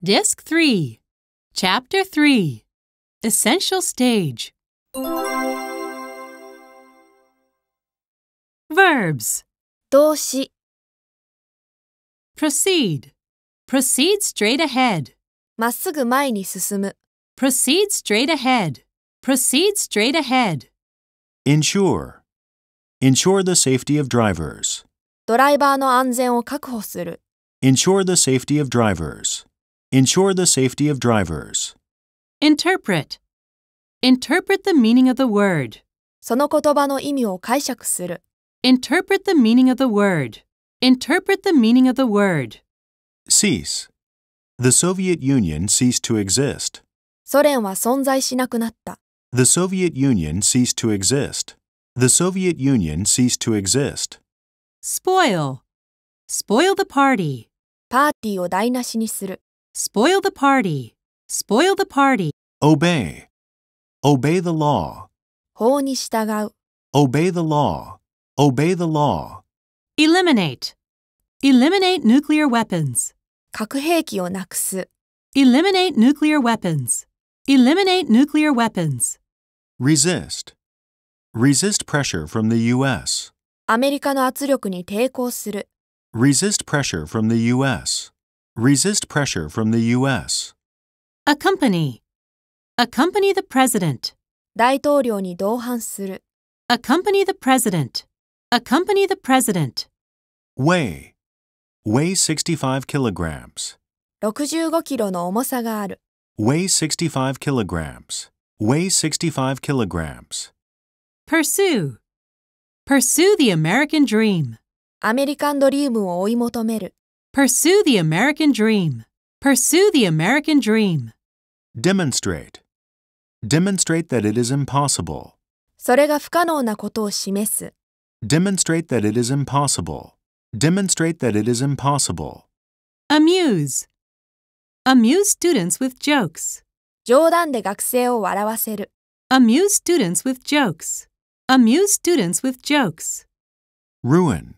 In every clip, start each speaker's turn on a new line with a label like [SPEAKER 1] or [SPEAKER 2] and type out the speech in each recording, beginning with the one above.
[SPEAKER 1] Disc 3, Chapter 3 Essential Stage Verbs 動詞 Proceed Proceed straight ahead Proceed straight ahead Proceed straight ahead
[SPEAKER 2] Ensure Ensure the safety of drivers Ensure the safety of drivers Ensure the safety of drivers.
[SPEAKER 1] Interpret. Interpret the meaning of the word. その言葉の意味を解釈する。Interpret the meaning of the word. Interpret the meaning of the word.
[SPEAKER 2] Cease. The Soviet Union ceased to exist.
[SPEAKER 1] ソ連は存在しなくなった。
[SPEAKER 2] The Soviet Union ceased to exist. The Soviet Union ceased to exist.
[SPEAKER 1] Spoil. Spoil the party. パーティーを台無しにする。Spoil the party. Spoil the party.
[SPEAKER 2] Obey. Obey the law. 法に従う. Obey the law. Obey the law.
[SPEAKER 1] Eliminate. Eliminate nuclear weapons. 核兵器をなくす. Eliminate nuclear weapons. Eliminate nuclear weapons.
[SPEAKER 2] Resist. Resist pressure from the U.S.
[SPEAKER 1] アメリカの圧力に抵抗する.
[SPEAKER 2] Resist pressure from the U.S. Resist pressure from the U.S.
[SPEAKER 1] Accompany. Accompany the president. Accompany the president. Accompany the president.
[SPEAKER 2] Weigh. Weigh 65 kilograms. Weigh 65 kilograms. Weigh 65 kilograms.
[SPEAKER 1] Pursue. Pursue the American dream. アメリカンドリームを追い求める。Pursue the American dream.
[SPEAKER 2] Pursue the American dream. Demonstrate. Demonstrate that it is impossible. Demonstrate that it is impossible. Demonstrate that it is impossible.
[SPEAKER 1] Amuse. Amuse students with jokes. Amuse students with jokes. Amuse students with jokes.
[SPEAKER 2] Ruin.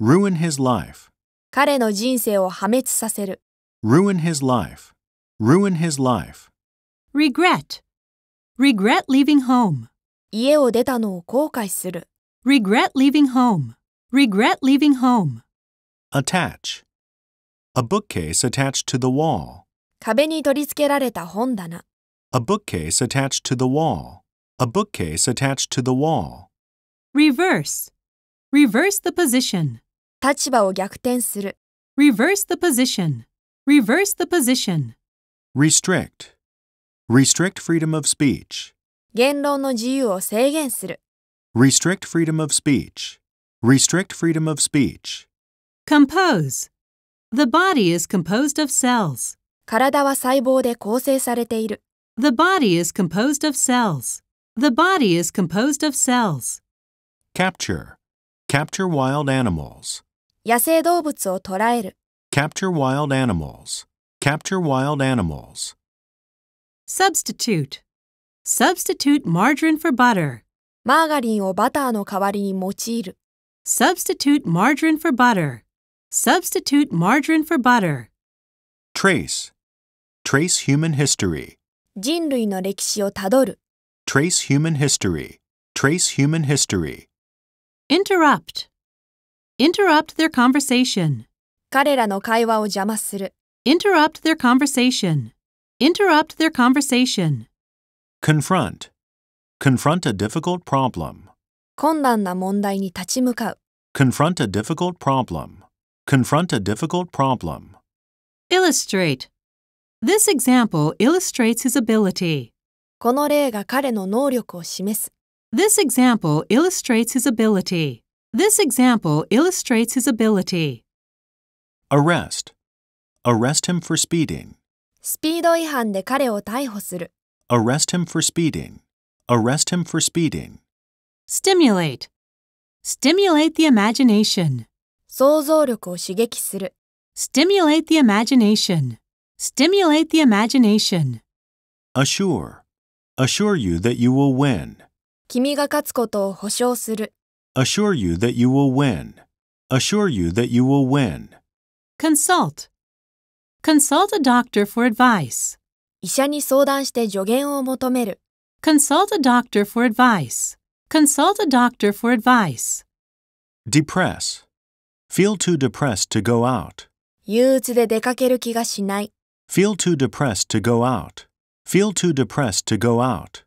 [SPEAKER 2] Ruin his life.
[SPEAKER 1] 彼の人生を破滅させる。
[SPEAKER 2] ruin his life, ruin his life.
[SPEAKER 1] regret, regret leaving home. 家を出たのを後悔する。regret leaving home,
[SPEAKER 2] regret leaving home. attach, a bookcase attached to the wall.
[SPEAKER 1] 壁に取り付けられた本棚。
[SPEAKER 2] a bookcase attached to the wall, a bookcase attached to the wall.
[SPEAKER 1] reverse, reverse the position. Reverse the position. Reverse the position.
[SPEAKER 2] Restrict. Restrict freedom of speech. Restrict freedom of speech. Restrict freedom of speech.
[SPEAKER 1] Compose. The body is composed of cells. The body is composed of cells. The body is composed of cells.
[SPEAKER 2] Capture. Capture wild animals.
[SPEAKER 1] 野生動物を捕らえる。
[SPEAKER 2] Capture wild animals. Capture wild animals.
[SPEAKER 1] Substitute. Substitute margarine for butter. マーガリンをバターの代わりに用いる。Substitute margarine for butter. Substitute margarine for butter.
[SPEAKER 2] Trace. Trace human history.
[SPEAKER 1] 人類の歴史をたどる。
[SPEAKER 2] Trace human history. Trace human history.
[SPEAKER 1] Interrupt. Interrupt their conversation. Interrupt their conversation. Interrupt their conversation.
[SPEAKER 2] Confront. Confront a difficult problem. Confront a difficult problem. Confront a difficult problem.
[SPEAKER 1] Illustrate. This example illustrates his ability. この例が彼の能力を示す。This example illustrates his ability. This example illustrates his ability.
[SPEAKER 2] Arrest. Arrest him for speeding. Arrest him for speeding. Arrest him for speeding.
[SPEAKER 1] Stimulate. Stimulate the imagination. Stimulate the imagination. Stimulate the imagination.
[SPEAKER 2] Assure. Assure you that you will win.
[SPEAKER 1] 君が勝つことを保証する。
[SPEAKER 2] Assure you that you will win. Assure you that you will win.
[SPEAKER 1] Consult. Consult a doctor for advice. 医者に相談して助言を求める。Consult a doctor for advice. Consult a doctor for advice.
[SPEAKER 2] Depress. Feel too depressed to go out.
[SPEAKER 1] 憂鬱で出かける気が
[SPEAKER 2] しない。Feel too depressed to go out. Feel too depressed to go out.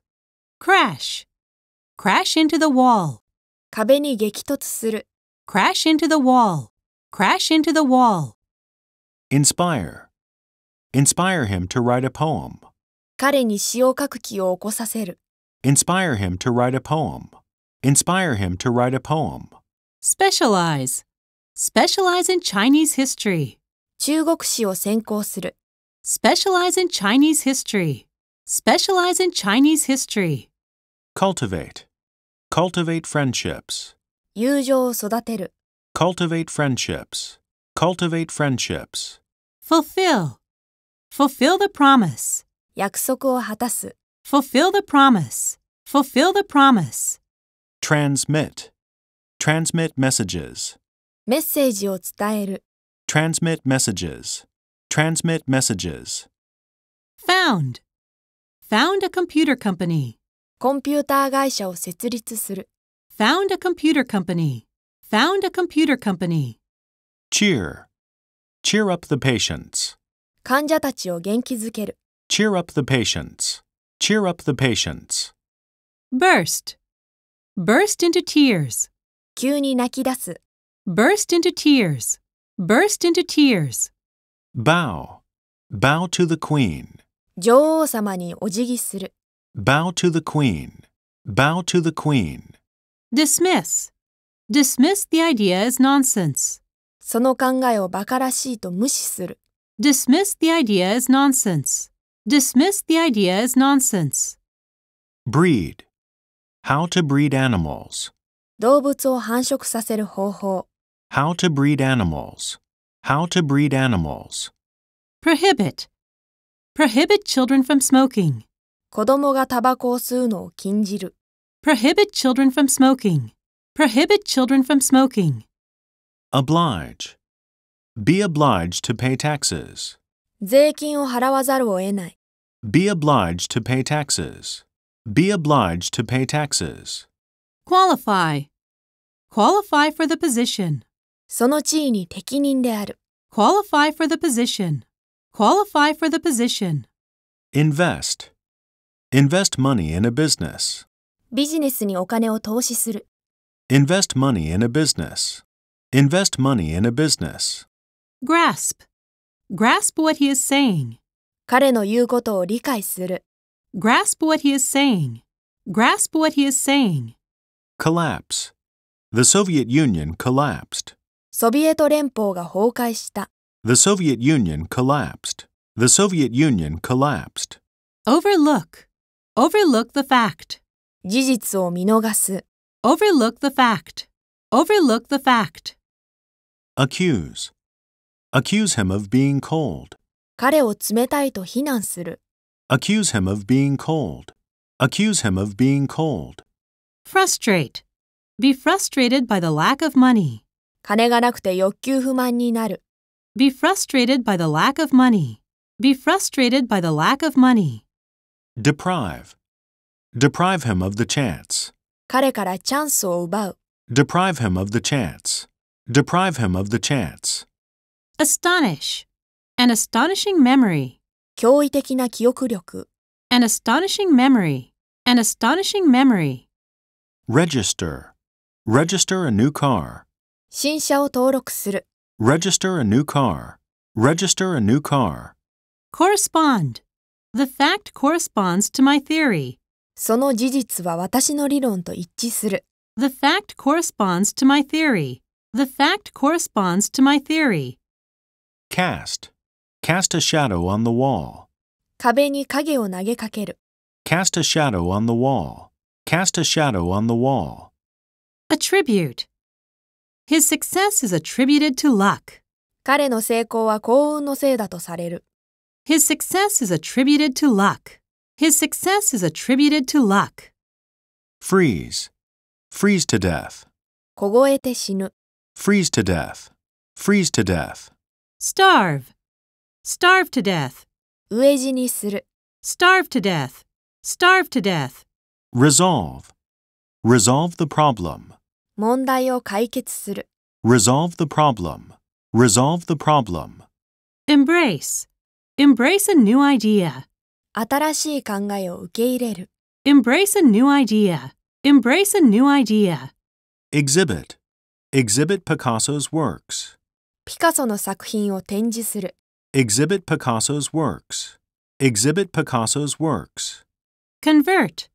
[SPEAKER 1] Crash. Crash into the wall. 壁に激突する。crash into the wall, crash into the wall.
[SPEAKER 2] Inspire. Inspire him to write a poem.
[SPEAKER 1] 彼に詩を書く気を起こさせる。
[SPEAKER 2] Inspire him to write a poem. Inspire him to write a poem.
[SPEAKER 1] Specialize. Specialize in Chinese history. 中国史を専攻する。Specialize in Chinese history. Specialize in Chinese history.
[SPEAKER 2] Cultivate. Cultivate friendships. Cultivate friendships. Cultivate friendships.
[SPEAKER 1] Fulfill. Fulfill the promise. Fulfill the promise.
[SPEAKER 2] Fulfill the promise. Transmit. Transmit messages. Transmit messages. Transmit messages.
[SPEAKER 1] Found. Found a computer company. コンピューター会社を設立する。Found a computer company. Found a computer company.
[SPEAKER 2] Cheer. Cheer up the patients.
[SPEAKER 1] 患者たちを元気づける。
[SPEAKER 2] Cheer up the patients. Cheer up the patients.
[SPEAKER 1] Burst. Burst into tears. 急に泣き出す。Burst into tears. Burst into tears.
[SPEAKER 2] Bow. Bow to the queen.
[SPEAKER 1] 女王様にお辞儀する。
[SPEAKER 2] Bow to the Queen. Bow to the Queen.
[SPEAKER 1] Dismiss. Dismiss the idea as nonsense. その考えを馬鹿らしいと無視する。Dismiss the idea as nonsense. Dismiss the idea as nonsense.
[SPEAKER 2] Breed. How to breed animals.
[SPEAKER 1] 動物を繁殖させる方
[SPEAKER 2] 法。How to breed animals. How to breed animals.
[SPEAKER 1] Prohibit. Prohibit children from smoking. 子供がタバコを吸うのを禁じる。Prohibit children from smoking. Prohibit children from smoking.
[SPEAKER 2] Oblige. Be obliged to pay taxes.
[SPEAKER 1] 税金を払わざるを得ない。
[SPEAKER 2] Be obliged to pay taxes. Be obliged to pay taxes.
[SPEAKER 1] Qualify. Qualify for the position. その地位に適任である。Qualify for the position. Qualify for the position.
[SPEAKER 2] Invest. Invest money in a business.
[SPEAKER 1] ビジネスにお金を投資する。
[SPEAKER 2] Invest money in a business. Invest money in a business.
[SPEAKER 1] Grasp. Grasp what he is saying. 彼の言うことを理解する。Grasp what he is saying. Grasp what he is saying.
[SPEAKER 2] Collapse. The Soviet Union collapsed.
[SPEAKER 1] ソビエト連邦が崩壊した。
[SPEAKER 2] The Soviet Union collapsed. The Soviet Union collapsed.
[SPEAKER 1] Overlook overlook the fact overlook the fact overlook the fact
[SPEAKER 2] accuse accuse him of being cold accuse him of being cold accuse him of being cold
[SPEAKER 1] frustrate be frustrated by the lack of money be frustrated by the lack of money be frustrated by the lack of money
[SPEAKER 2] deprive deprive him of the chance deprive him of the chance deprive him of the chance
[SPEAKER 1] astonish an astonishing memory 驚異的な記憶力 an astonishing memory an astonishing memory
[SPEAKER 2] register register a new car register a new car register a new car
[SPEAKER 1] correspond the fact corresponds to my theory. その事実は私の理論と一致する。The fact corresponds to my theory. The fact corresponds to my theory.
[SPEAKER 2] Cast. Cast a shadow on the wall.
[SPEAKER 1] 壁に影を投げかける。
[SPEAKER 2] Cast a shadow on the wall. Cast a shadow on the wall.
[SPEAKER 1] Attribute. His success is attributed to luck. 彼の成功は幸運のせいだとされる。his success is attributed to luck. His success is attributed to
[SPEAKER 2] luck. Freeze. Freeze to death. Freeze to death. Freeze to death.
[SPEAKER 1] Starve. Starve to death. Starve to death. Starve to death.
[SPEAKER 2] Resolve. Resolve the problem. Resolve the problem. Resolve the problem.
[SPEAKER 1] Embrace. Embrace a new idea. 新しい考えを受け入れる。Embrace a new idea. Embrace a new idea.
[SPEAKER 2] Exhibit. Exhibit Picasso's works.
[SPEAKER 1] ピカソの作品を展示する。
[SPEAKER 2] Exhibit Picasso's works. Exhibit Picasso's works.
[SPEAKER 1] Convert.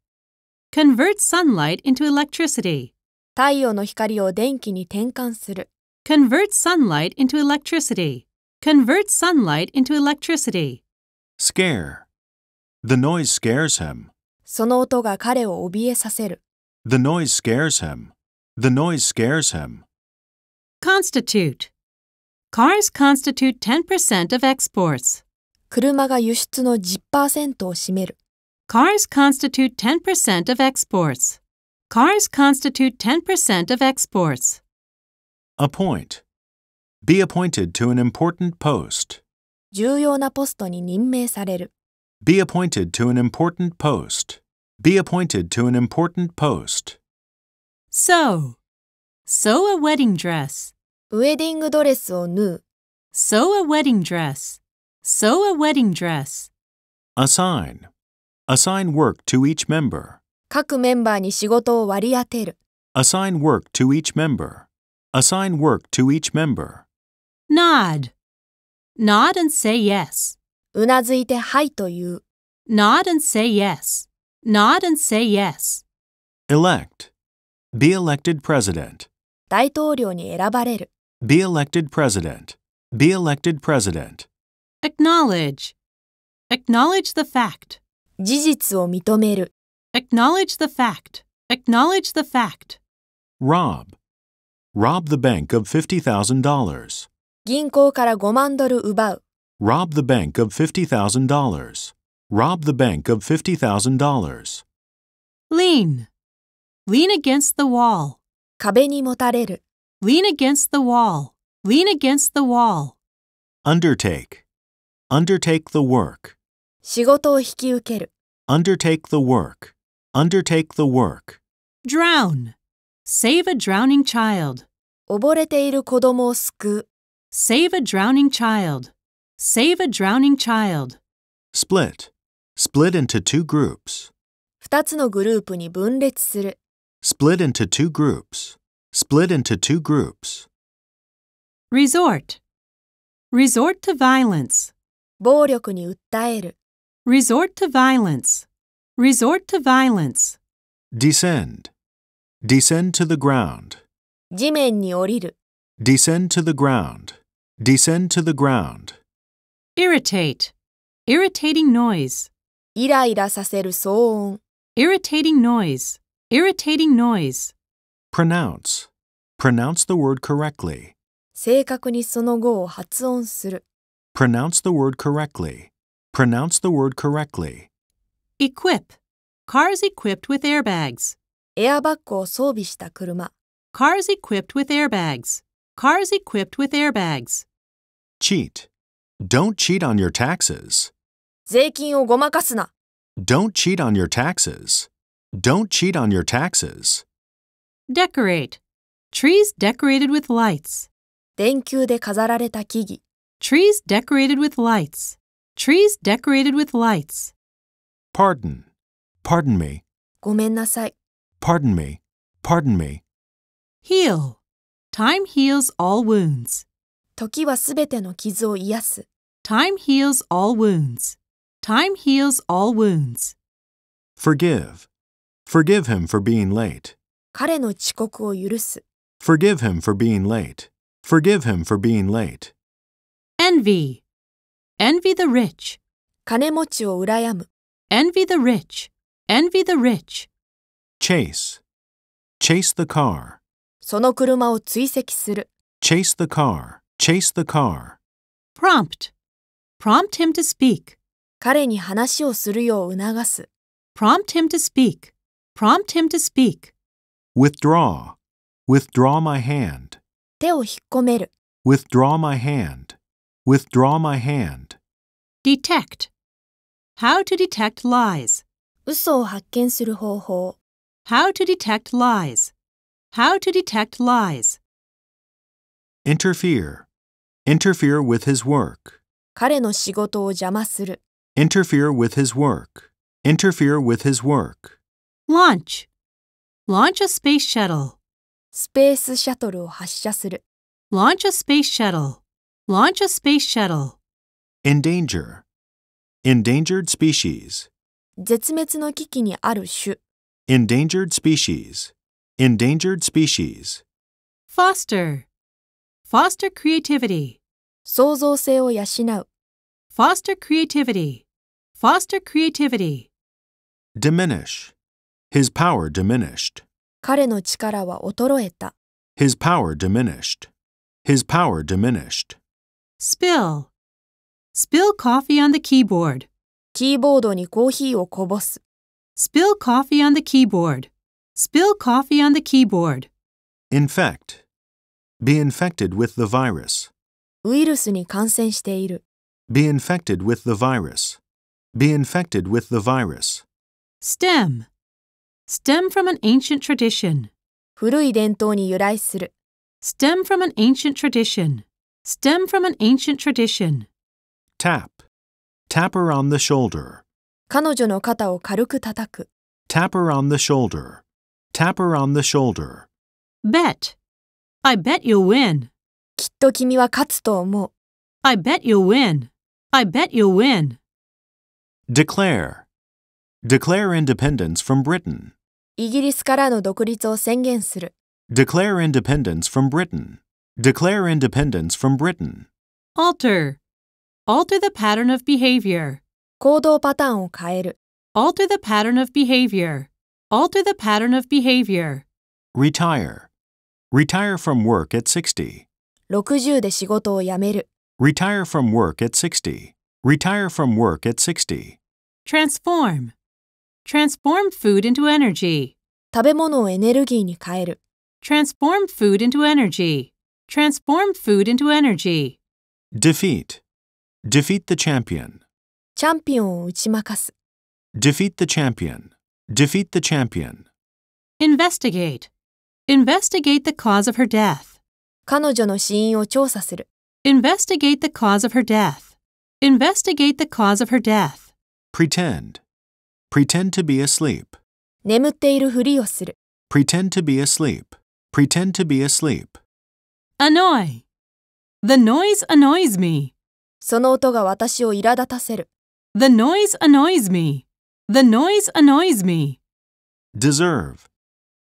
[SPEAKER 1] Convert sunlight into electricity. 太陽の光を電気に転換する。Convert sunlight into electricity. Convert sunlight into electricity.
[SPEAKER 2] Scare. The noise scares him.
[SPEAKER 1] その音が彼を怯えさせる。
[SPEAKER 2] The noise scares him. The noise scares him.
[SPEAKER 1] Constitute. Cars constitute 10% of exports. 車が輸出の10%を占める。Cars constitute 10% of exports. Cars constitute 10% of exports.
[SPEAKER 2] Appoint. Be appointed to an important post. Be appointed to an important post. Be appointed to an important post.
[SPEAKER 1] Sew. Sew a wedding dress. Wedding dress. Sew a wedding dress. Sew a wedding dress.
[SPEAKER 2] Assign. Assign work to each member. Assign work to each member. Assign work to each member
[SPEAKER 1] nod. Nod and say yes. Nod and say yes. Nod and say yes.
[SPEAKER 2] Elect. Be elected president.
[SPEAKER 1] Be
[SPEAKER 2] elected president. Be elected president.
[SPEAKER 1] Acknowledge. Acknowledge the fact. Acknowledge the fact. Acknowledge the fact.
[SPEAKER 2] Rob. Rob the bank of $50,000.
[SPEAKER 1] 銀行から5万ドル奪う。
[SPEAKER 2] Rob the bank of $50,000. Rob the bank of $50,000.
[SPEAKER 1] Lean. Lean against the wall. 壁にもたれる。Lean against the wall. Lean against the wall.
[SPEAKER 2] Undertake. Undertake the work.
[SPEAKER 1] 仕事を引き受ける。
[SPEAKER 2] Undertake the work. Undertake the work.
[SPEAKER 1] Drown. Save a drowning child. 溺れている子供を救う。Save a drowning child. Save a drowning child.
[SPEAKER 2] Split. Split into two groups. Split into two groups. Split into two groups.
[SPEAKER 1] Resort. Resort to violence. Resort to violence. Resort to violence.
[SPEAKER 2] Descend. Descend to the ground. Descend to the ground. Descend to the ground.
[SPEAKER 1] Irritate. Irritating noise. Irritating
[SPEAKER 2] noise. Irritating noise. Pronounce. Pronounce the word correctly.
[SPEAKER 1] pronounce
[SPEAKER 2] the word correctly. Pronounce the word correctly.
[SPEAKER 1] Equip. Cars equipped with airbags. Cars equipped with airbags. Cars equipped with airbags.
[SPEAKER 2] Cheat. Don't cheat on your taxes. do not cheat on your taxes. Don't cheat on your taxes.
[SPEAKER 1] Decorate. Trees decorated with lights. Trees decorated with lights. Trees decorated with lights. Pardon.
[SPEAKER 2] Pardon me. Pardon me. Pardon me.
[SPEAKER 1] Heal. Time heals all wounds. 時はすべての傷を癒す。Time heals all wounds. Time heals all wounds.
[SPEAKER 2] Forgive. Forgive him for being late.
[SPEAKER 1] 彼の遅刻を許す。
[SPEAKER 2] Forgive him for being late. Forgive him for being late.
[SPEAKER 1] Envy. Envy the rich. 金持ちを羨む。Envy the rich. Envy the rich.
[SPEAKER 2] Chase. Chase the car.
[SPEAKER 1] その車を追跡する。
[SPEAKER 2] Chase the car. Chase the car.
[SPEAKER 1] Prompt. Prompt him to speak. 彼に話をするよう促す。Prompt him to speak. Prompt him to speak.
[SPEAKER 2] Withdraw. Withdraw my hand.
[SPEAKER 1] 手を引っ込める。
[SPEAKER 2] Withdraw my hand. Withdraw my hand.
[SPEAKER 1] Detect. How to detect lies. 嘘を発見する方法。How to detect lies. How to detect lies.
[SPEAKER 2] Interfere. Interfere with his work. Interfere with his work. Interfere with his work.
[SPEAKER 1] Launch. Launch a space shuttle. Space Launch a space shuttle. Launch a space shuttle.
[SPEAKER 2] Endanger. Endangered species. Endangered species. Endangered species.
[SPEAKER 1] Foster. Foster creativity. Foster creativity. Foster creativity.
[SPEAKER 2] Diminish. His power diminished. His power diminished. His power diminished.
[SPEAKER 1] Spill. Spill coffee on the keyboard. キーボードにコーヒーをこぼす。Spill coffee on the keyboard. Spill coffee on the keyboard.
[SPEAKER 2] Infect. Be infected with the virus. Be infected with the virus. Be infected with the virus.
[SPEAKER 1] Stem. Stem from an ancient tradition. Stem from an ancient tradition. Stem from an ancient tradition.
[SPEAKER 2] Tap. Tap her on the shoulder. Tap her on the shoulder. Tap her on the shoulder.
[SPEAKER 1] Bet. I bet you'll win. きっと君は勝つと思う。I bet you'll win. I bet you'll
[SPEAKER 2] win. Declare. Declare independence from Britain.
[SPEAKER 1] イギリスからの独立を宣言する。
[SPEAKER 2] Declare independence from Britain. Declare independence from Britain.
[SPEAKER 1] Alter. Alter the pattern of behavior. 行動パターンを変える。Alter the pattern of behavior. Alter the pattern of behavior.
[SPEAKER 2] Retire. Retire from work at 60. Retire from work at 60. Retire from work at 60.
[SPEAKER 1] Transform. Transform food into energy. Transform food into energy. Transform food into energy.
[SPEAKER 2] Defeat. Defeat the champion. Defeat the champion. Defeat the champion.
[SPEAKER 1] Investigate. Investigate the cause of her death. Investigate the cause of her death. Investigate the cause of her death.
[SPEAKER 2] Pretend. Pretend to be asleep. Pretend to be asleep. Pretend to be asleep.
[SPEAKER 1] Annoy. The noise annoys me. その音が私を苛立たせる。The noise annoys me. The noise annoys me.
[SPEAKER 2] Deserve.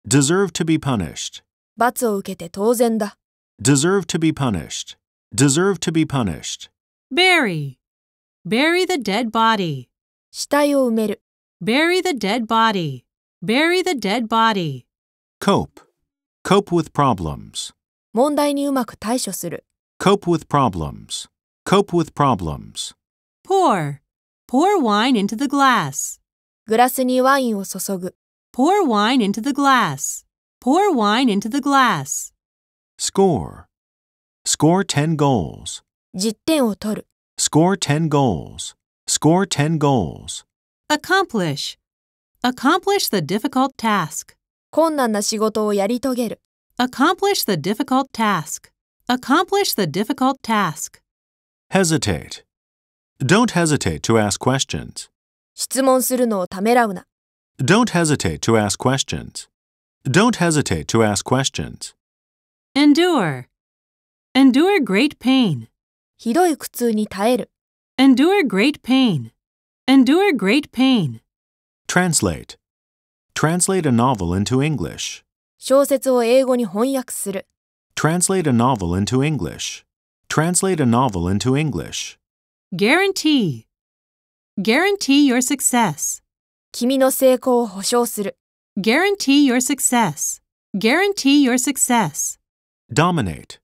[SPEAKER 2] Deserve to be punished. Deserve to be punished. Deserve to be punished.
[SPEAKER 1] Bury. Bury the dead body. Bury the dead body. Bury the dead body.
[SPEAKER 2] Cope. Cope with problems. Cope with problems. Cope with problems.
[SPEAKER 1] Pour. Pour wine into the glass. グラスにワインを注ぐ。Pour wine into the glass. Pour wine into the glass.
[SPEAKER 2] Score. Score 10 goals. 10点を取る。Score 10 goals. Score 10 goals.
[SPEAKER 1] Accomplish. Accomplish the difficult task. 困難な仕事をやり遂げる。Accomplish the difficult task. Accomplish the difficult task.
[SPEAKER 2] Hesitate. Don't hesitate to ask questions.
[SPEAKER 1] 質問するのをためらうな。
[SPEAKER 2] Don't hesitate to ask questions. Don't hesitate to ask questions.
[SPEAKER 1] Endure. Endure great pain. ひどい苦痛に耐える。Endure great pain.
[SPEAKER 2] Endure great pain. Translate. Translate a novel into English.
[SPEAKER 1] 小説を英語に翻訳する。
[SPEAKER 2] Translate a novel into English. Translate a novel into English.
[SPEAKER 1] Guarantee. Guarantee your success. 君の成功を保証する。Guarantee your success. Guarantee your success.
[SPEAKER 2] Dominate.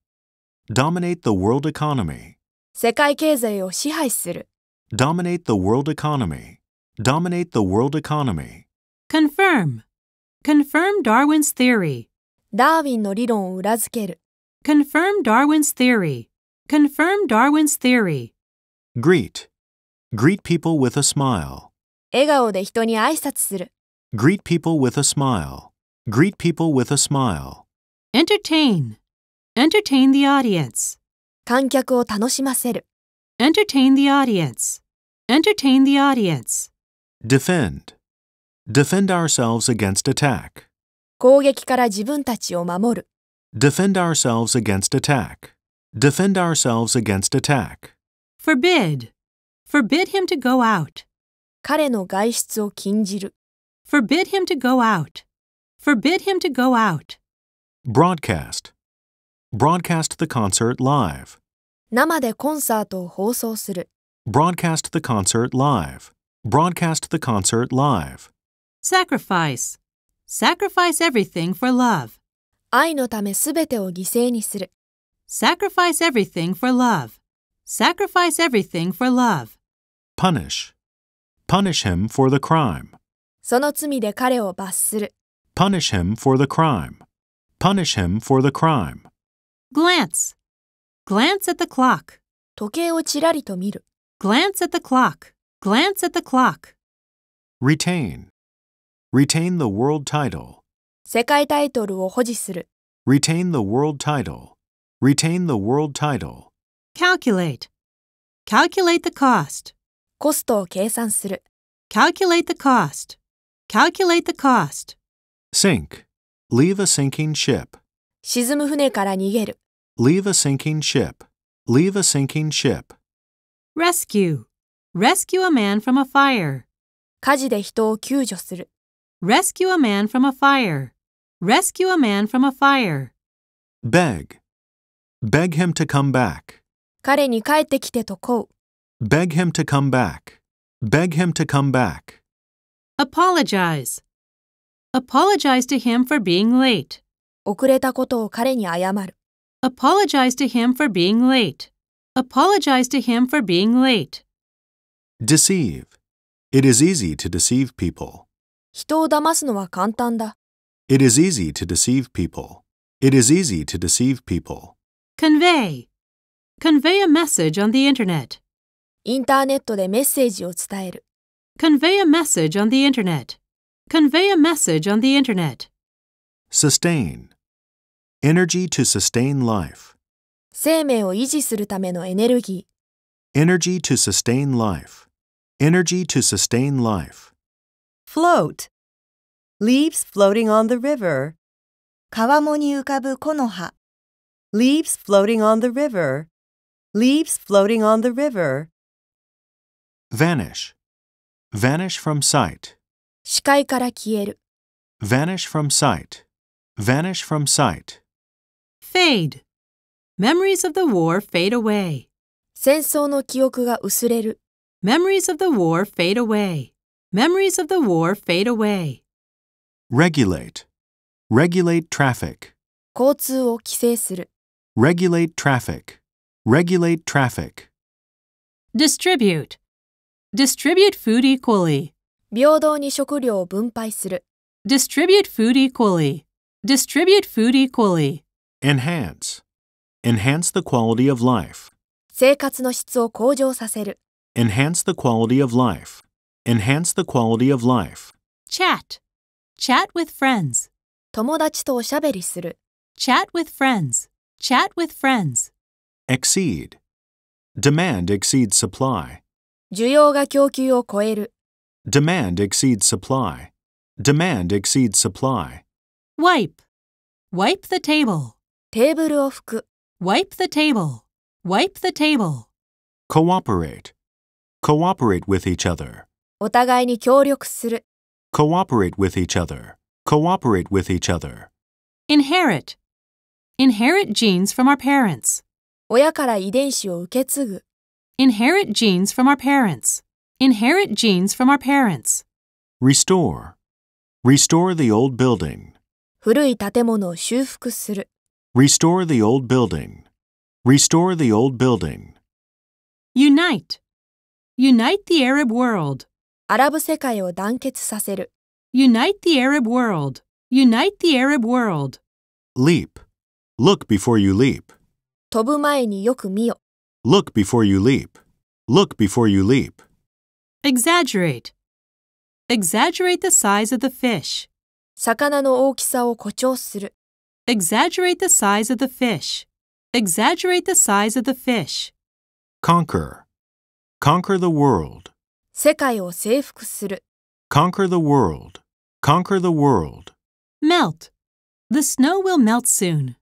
[SPEAKER 2] Dominate the world economy.
[SPEAKER 1] 世界経済を支配する。
[SPEAKER 2] Dominate the world economy. Dominate the world economy.
[SPEAKER 1] Confirm. Confirm Darwin's theory. ダーウィンの理論を裏付ける。Confirm Darwin's theory. Confirm Darwin's theory.
[SPEAKER 2] Greet. Greet people with a smile.
[SPEAKER 1] 笑顔で人に挨拶する。
[SPEAKER 2] Greet people with a smile. Greet people with a smile.
[SPEAKER 1] Entertain. Entertain the audience. 観客を楽しませる。Entertain the audience. Entertain the audience.
[SPEAKER 2] Defend. Defend ourselves against attack.
[SPEAKER 1] 攻撃から自分たちを守る。
[SPEAKER 2] Defend ourselves against attack. Defend ourselves against attack.
[SPEAKER 1] Forbid forbid him to go out. 彼の外出を禁じる。forbid him to go out. forbid him to go out.
[SPEAKER 2] broadcast broadcast the concert live
[SPEAKER 1] 生でコンサートを放送する。
[SPEAKER 2] broadcast the concert live broadcast the concert live
[SPEAKER 1] sacrifice sacrifice everything for love 愛のためすべてを犠牲にする。sacrifice everything for love sacrifice everything for love
[SPEAKER 2] punish. Punish him for the crime.
[SPEAKER 1] その罪で彼を罰する。
[SPEAKER 2] Punish him for the crime. Punish him for the crime.
[SPEAKER 1] Glance. Glance at the clock. 時計をちらりと見る。Glance at the clock. Glance at the clock.
[SPEAKER 2] Retain. Retain the world title.
[SPEAKER 1] 世界タイトルを保持する。
[SPEAKER 2] Retain the world title. Retain the world title.
[SPEAKER 1] Calculate. Calculate the cost. コストを計算する。Calculate the cost. Calculate the cost.
[SPEAKER 2] Sink. Leave a sinking ship.
[SPEAKER 1] 沈む船から逃げる。
[SPEAKER 2] Leave a sinking ship. Leave a sinking ship.
[SPEAKER 1] Rescue. Rescue a man from a fire. 火事で人を救助する。Rescue a man from a fire. Rescue a man from a fire.
[SPEAKER 2] Beg. Beg him to come back.
[SPEAKER 1] 彼に帰ってきてとこう。
[SPEAKER 2] Beg him to come back. Beg him to come back.
[SPEAKER 1] Apologize. Apologize to him for being late. 遅れたことを彼に謝る。Apologize to him for being late. Apologize to him for being late.
[SPEAKER 2] Deceive. It is easy to deceive people.
[SPEAKER 1] 人を騙すのは簡単だ。
[SPEAKER 2] It is easy to deceive people. It is easy to deceive people.
[SPEAKER 1] Convey. Convey a message on the internet. インターネットでメッセージを伝える。Convey a message on the internet. Convey a message on the internet.
[SPEAKER 2] Sustain. Energy to sustain life.
[SPEAKER 1] 生命を維持するためのエネルギ
[SPEAKER 2] ー。Energy to sustain life. Energy to sustain life.
[SPEAKER 1] Float. Leaves floating on the river. 川面に浮かぶ木の葉。Leaves floating on the river. Leaves floating on the river
[SPEAKER 2] vanish, vanish from sight. Vanish from sight, vanish from sight.
[SPEAKER 1] Fade. Memories of the war fade away. Memories of the war fade away. Memories of the war fade away.
[SPEAKER 2] Regulate. Regulate traffic. Regulate traffic. Regulate traffic.
[SPEAKER 1] Distribute. Distribute food equally. 平等に食料を分配する。Distribute food equally. Distribute food equally.
[SPEAKER 2] Enhance. Enhance the quality of life.
[SPEAKER 1] 生活の質を向上させる。
[SPEAKER 2] Enhance the quality of life. Enhance the quality of life.
[SPEAKER 1] Chat. Chat with friends. 友達とおしゃべりする。Chat with friends. Chat with friends.
[SPEAKER 2] Exceed. Demand exceeds supply.
[SPEAKER 1] 需要が供給を超える。
[SPEAKER 2] Demand exceeds supply. Demand exceeds supply.
[SPEAKER 1] Wipe. Wipe the table. テーブルを拭く。Wipe the table. Wipe the table.
[SPEAKER 2] Cooperate. Cooperate with each other.
[SPEAKER 1] お互いに協力する。
[SPEAKER 2] Cooperate with each other. Cooperate with each other.
[SPEAKER 1] Inherit. Inherit genes from our parents. 親から遺伝子を受け継ぐ。Inherit genes from our parents. Inherit genes from our parents.
[SPEAKER 2] Restore. Restore the old building. Restore the old building. Restore the old building.
[SPEAKER 1] Unite. Unite the Arab world. Unite the Arab world. Unite the Arab world.
[SPEAKER 2] Leap. Look before you leap.
[SPEAKER 1] 飛ぶ前によく見よ。
[SPEAKER 2] Look before you leap. Look before you leap.
[SPEAKER 1] Exaggerate. Exaggerate the size of the fish. 魚の大きさを誇張する。Exaggerate the size of the fish. Exaggerate the size of the fish.
[SPEAKER 2] Conquer. Conquer the world.
[SPEAKER 1] 世界を征服する。
[SPEAKER 2] Conquer the world. Conquer the world.
[SPEAKER 1] Melt. The snow will melt soon.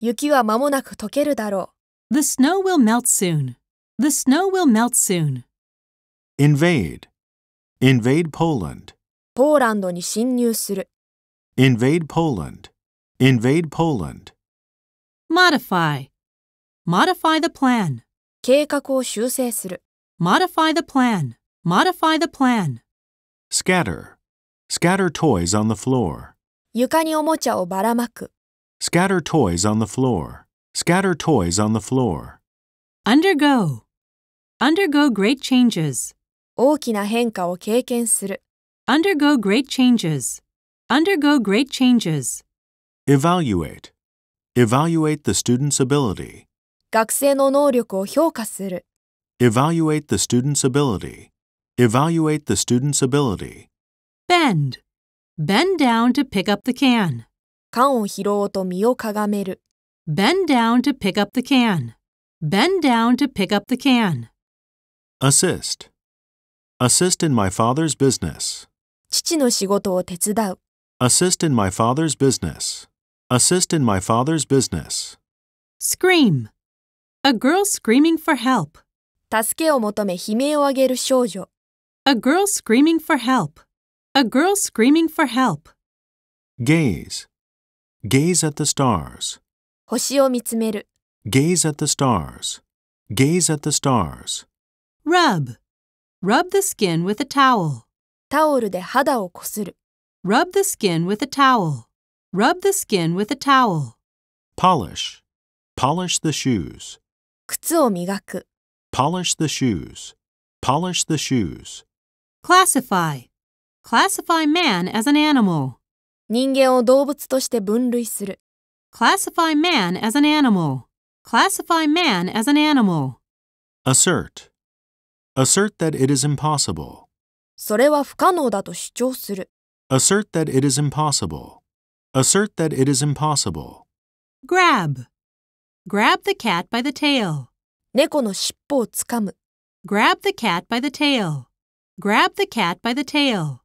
[SPEAKER 1] 雪は間もなく溶けるだろう。the snow will melt soon. The snow will melt soon.
[SPEAKER 2] Invade. Invade Poland. Invade Poland. Invade Poland.
[SPEAKER 1] Modify. Modify the plan. Modify the plan.
[SPEAKER 2] Modify the plan. Scatter. Scatter toys on the floor. Scatter toys on the floor. Scatter toys on the floor.
[SPEAKER 1] Undergo. Undergo great changes. Undergo great changes. Undergo great changes.
[SPEAKER 2] Evaluate. Evaluate the student's ability.
[SPEAKER 1] Evaluate
[SPEAKER 2] the student's ability. Evaluate the student's ability.
[SPEAKER 1] Bend. Bend down to pick up the can. 缶を拾おうと身をかがめる。Bend down to pick up the can. Bend down to pick up the can.
[SPEAKER 2] Assist. Assist in my father's business. Assist in my father's business. Assist in my father's business.
[SPEAKER 1] Scream. A girl screaming for help. A girl screaming for help. A girl screaming for help.
[SPEAKER 2] Gaze. Gaze at the stars.
[SPEAKER 1] 星を見つめる。
[SPEAKER 2] Gaze at the stars. Gaze at the stars.
[SPEAKER 1] Rub. Rub the skin with a towel. タオルで肌をこする。Rub the skin with a towel. Rub the skin with a towel.
[SPEAKER 2] Polish. Polish the shoes.
[SPEAKER 1] 靴を磨く。
[SPEAKER 2] Polish the shoes. Polish the shoes.
[SPEAKER 1] Classify. Classify man as an animal. 人間を動物として分類する。Classify man as an animal. Classify man as an animal.
[SPEAKER 2] Assert. Assert that it is impossible. Assert that it is impossible. Assert that it is impossible.
[SPEAKER 1] Grab. Grab the cat by the tail. Grab the cat by the tail. Grab the cat by the tail.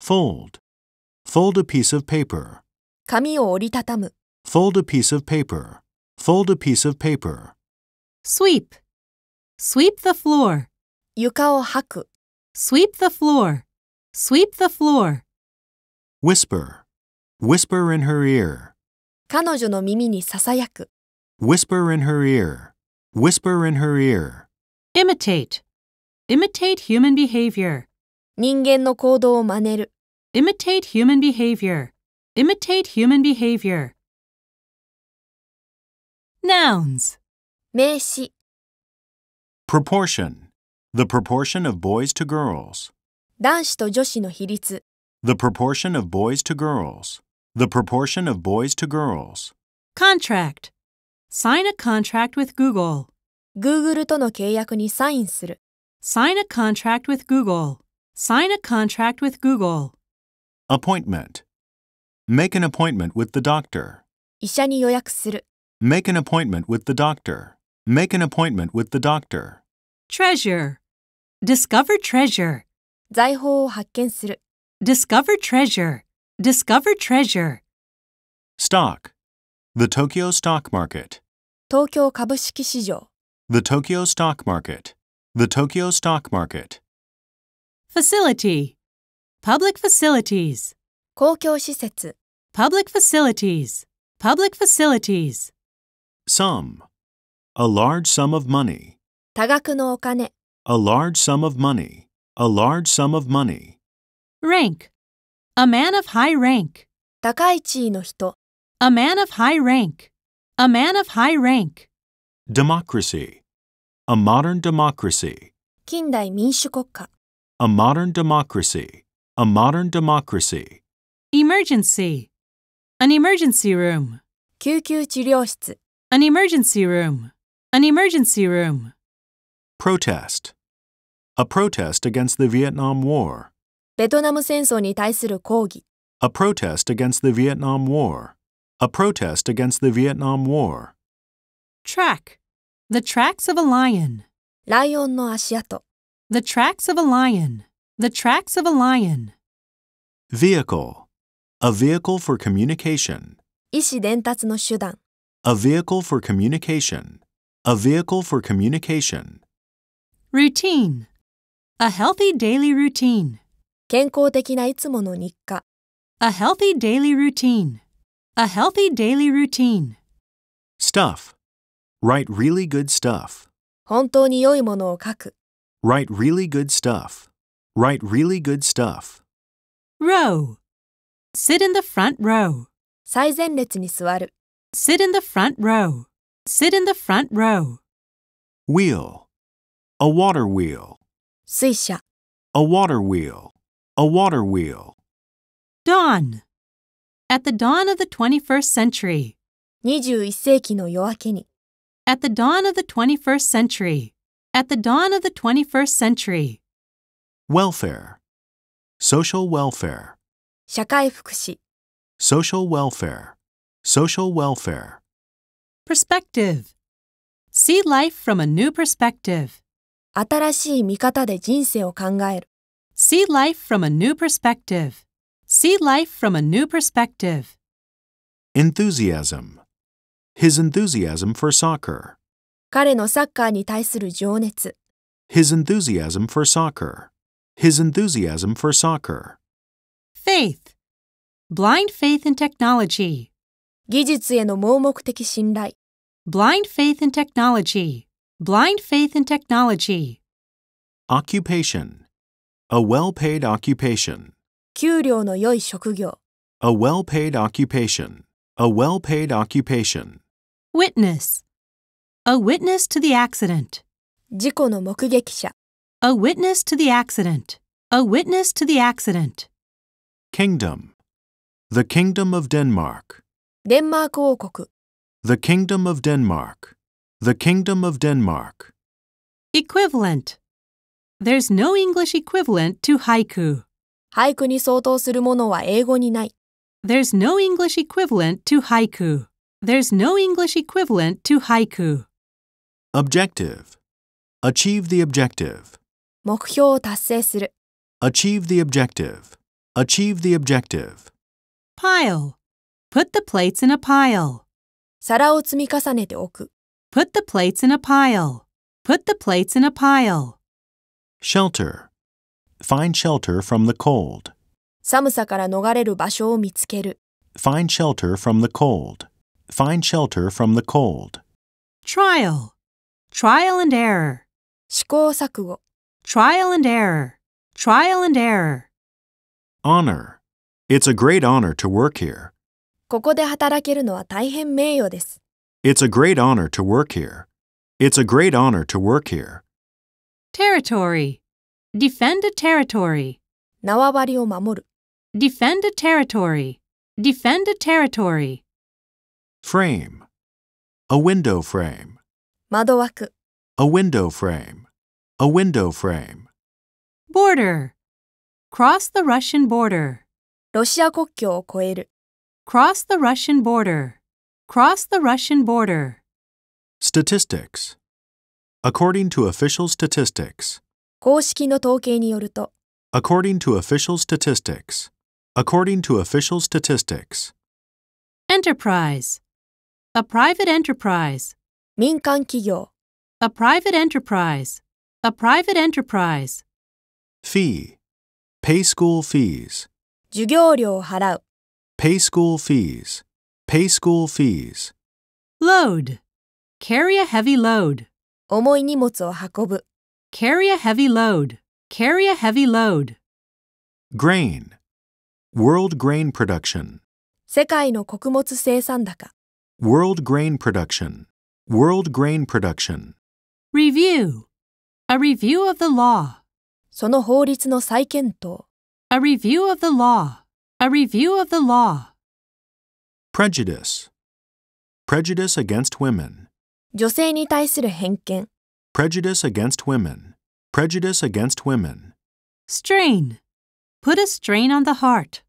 [SPEAKER 2] Fold. Fold a piece of paper. 紙を折りたたむ。Fold a piece of paper. Fold a piece of paper.
[SPEAKER 1] Sweep. Sweep the floor. Sweep the floor. Sweep the floor.
[SPEAKER 2] Whisper. Whisper in her ear. Whisper in her ear. Whisper in her ear.
[SPEAKER 1] Imitate. Imitate human behavior. Imitate human behavior. Imitate human behavior. Nouns 名詞
[SPEAKER 2] Proportion The proportion of boys to girls
[SPEAKER 1] 男子と女子の比率
[SPEAKER 2] The proportion of boys to girls The proportion of boys to girls
[SPEAKER 1] Contract Sign a contract with Google Google との契約にサインする Sign a contract with Google Sign a contract with Google
[SPEAKER 2] Appointment Make an appointment with the doctor
[SPEAKER 1] 医者に予約する
[SPEAKER 2] Make an appointment with the doctor. Make an appointment with the doctor.
[SPEAKER 1] Treasure. Discover treasure. Discover treasure. Discover
[SPEAKER 2] treasure. Stock. The Tokyo stock market. The Tokyo stock market. The Tokyo stock market.
[SPEAKER 1] Facility. Public facilities. Public facilities. Public facilities. Sum.
[SPEAKER 2] A large sum of money.
[SPEAKER 1] A
[SPEAKER 2] large sum of money. A large sum of money.
[SPEAKER 1] Rank. A man of high rank. A man of high rank. A man of high rank.
[SPEAKER 2] Democracy. A modern democracy.
[SPEAKER 1] A
[SPEAKER 2] modern democracy. A modern democracy.
[SPEAKER 1] Emergency. An emergency room. 救急治療室。an emergency room. An emergency room.
[SPEAKER 2] Protest. A protest against the Vietnam War. A protest against the Vietnam War. A protest against the Vietnam War.
[SPEAKER 1] Track. The tracks of a lion. The tracks of a lion. The tracks of a lion.
[SPEAKER 2] Vehicle. A vehicle for communication.
[SPEAKER 1] 意思伝達の手段。
[SPEAKER 2] a vehicle for communication. A vehicle for communication.
[SPEAKER 1] Routine. A healthy daily routine. A healthy daily routine. A healthy daily routine.
[SPEAKER 2] Stuff. Write really good stuff. Write really good stuff. Write really good stuff.
[SPEAKER 1] Row. Sit in the front row. 最前列に座る。Sit in the front row. Sit in the
[SPEAKER 2] front row. Wheel. A water wheel. 水車 A water wheel. A water wheel.
[SPEAKER 1] Dawn. At the dawn of the 21st century. 21世紀の夜明けに At the dawn of the 21st century. At the dawn of the 21st century.
[SPEAKER 2] Welfare. Social welfare. 社会福祉 Social welfare. Social welfare.
[SPEAKER 1] Perspective. See life from a new perspective. 新しい見方で人生を考える。See life from a new perspective. See life from a new perspective.
[SPEAKER 2] Enthusiasm. His enthusiasm for soccer.
[SPEAKER 1] 彼のサッカーに対する情熱。
[SPEAKER 2] His enthusiasm for soccer. His enthusiasm for soccer.
[SPEAKER 1] Faith. Blind faith in technology. 技術への盲目的信頼 Blind faith in technology. Blind faith in technology.
[SPEAKER 2] Occupation. A well paid occupation.
[SPEAKER 1] 給料の良い職業
[SPEAKER 2] A well paid occupation. A well paid occupation.
[SPEAKER 1] Witness. A witness to the accident. 事故の目撃者 A witness to the accident. A witness to the accident.
[SPEAKER 2] Kingdom. The Kingdom of Denmark. デンマーク王国 The Kingdom of Denmark. The Kingdom of Denmark. Equivalent. There's no
[SPEAKER 1] English equivalent to haiku. There's no English equivalent to haiku. There's no English equivalent to haiku.
[SPEAKER 2] Objective. Achieve the objective. Achieve the objective. Achieve the objective.
[SPEAKER 1] Pile. Put the plates in a pile. 皿を積み重ねておく。Put the plates in a pile. Put the plates in a pile.
[SPEAKER 2] Shelter. Find shelter from the cold.
[SPEAKER 1] 寒さから逃れる場所を見つけ
[SPEAKER 2] る。Find shelter from the cold. Find shelter from the cold.
[SPEAKER 1] Trial. Trial and error. 試行錯誤。Trial and error. Trial and error.
[SPEAKER 2] Honor. It's a great honor to work here.
[SPEAKER 1] ここで働けるのは大変名誉です。
[SPEAKER 2] It's a great honor to work here. It's a great honor to work here.
[SPEAKER 1] Territory. Defend a territory. Defend a territory. Defend a territory.
[SPEAKER 2] Frame. A window frame. A window frame. A window frame.
[SPEAKER 1] Border. Cross the Russian border. ロシア国境を越える。Cross the Russian border. Cross the Russian border.
[SPEAKER 2] Statistics. According to official statistics. According to official statistics. According to official statistics.
[SPEAKER 1] Enterprise. A private enterprise. A private enterprise. A private enterprise.
[SPEAKER 2] Fee. Pay school fees.
[SPEAKER 1] 授業料を払う、
[SPEAKER 2] Pay school fees. Pay school fees.
[SPEAKER 1] Load. Carry a heavy load. 重い荷物を運ぶ。Carry a heavy load. Carry a heavy load.
[SPEAKER 2] Grain. World grain production.
[SPEAKER 1] 世界の穀物生産高。
[SPEAKER 2] World grain production. World grain production.
[SPEAKER 1] Review. A review of the law. その法律の再検討。A review of the law. A review of the law.
[SPEAKER 2] Prejudice. Prejudice against women.
[SPEAKER 1] Prejudice
[SPEAKER 2] against women. Prejudice against women.
[SPEAKER 1] Strain. Put a strain on the heart.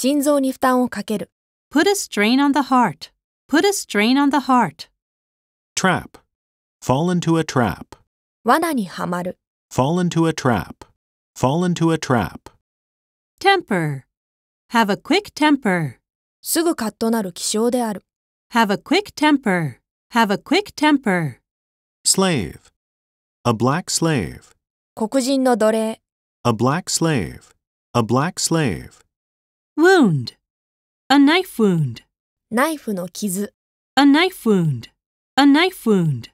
[SPEAKER 1] Put a strain on the heart. Put a strain on the heart.
[SPEAKER 2] Trap. Fall into a trap.
[SPEAKER 1] Fall
[SPEAKER 2] into a trap. Fall into a trap.
[SPEAKER 1] Temper. Have a quick temper. すぐカッとなる気性である。Have a quick temper. Have a quick temper.
[SPEAKER 2] Slave. A black slave.
[SPEAKER 1] 黒人の奴隷。
[SPEAKER 2] A black slave. A black slave.
[SPEAKER 1] Wound. A knife wound. ナイフの傷。A knife wound. A knife wound.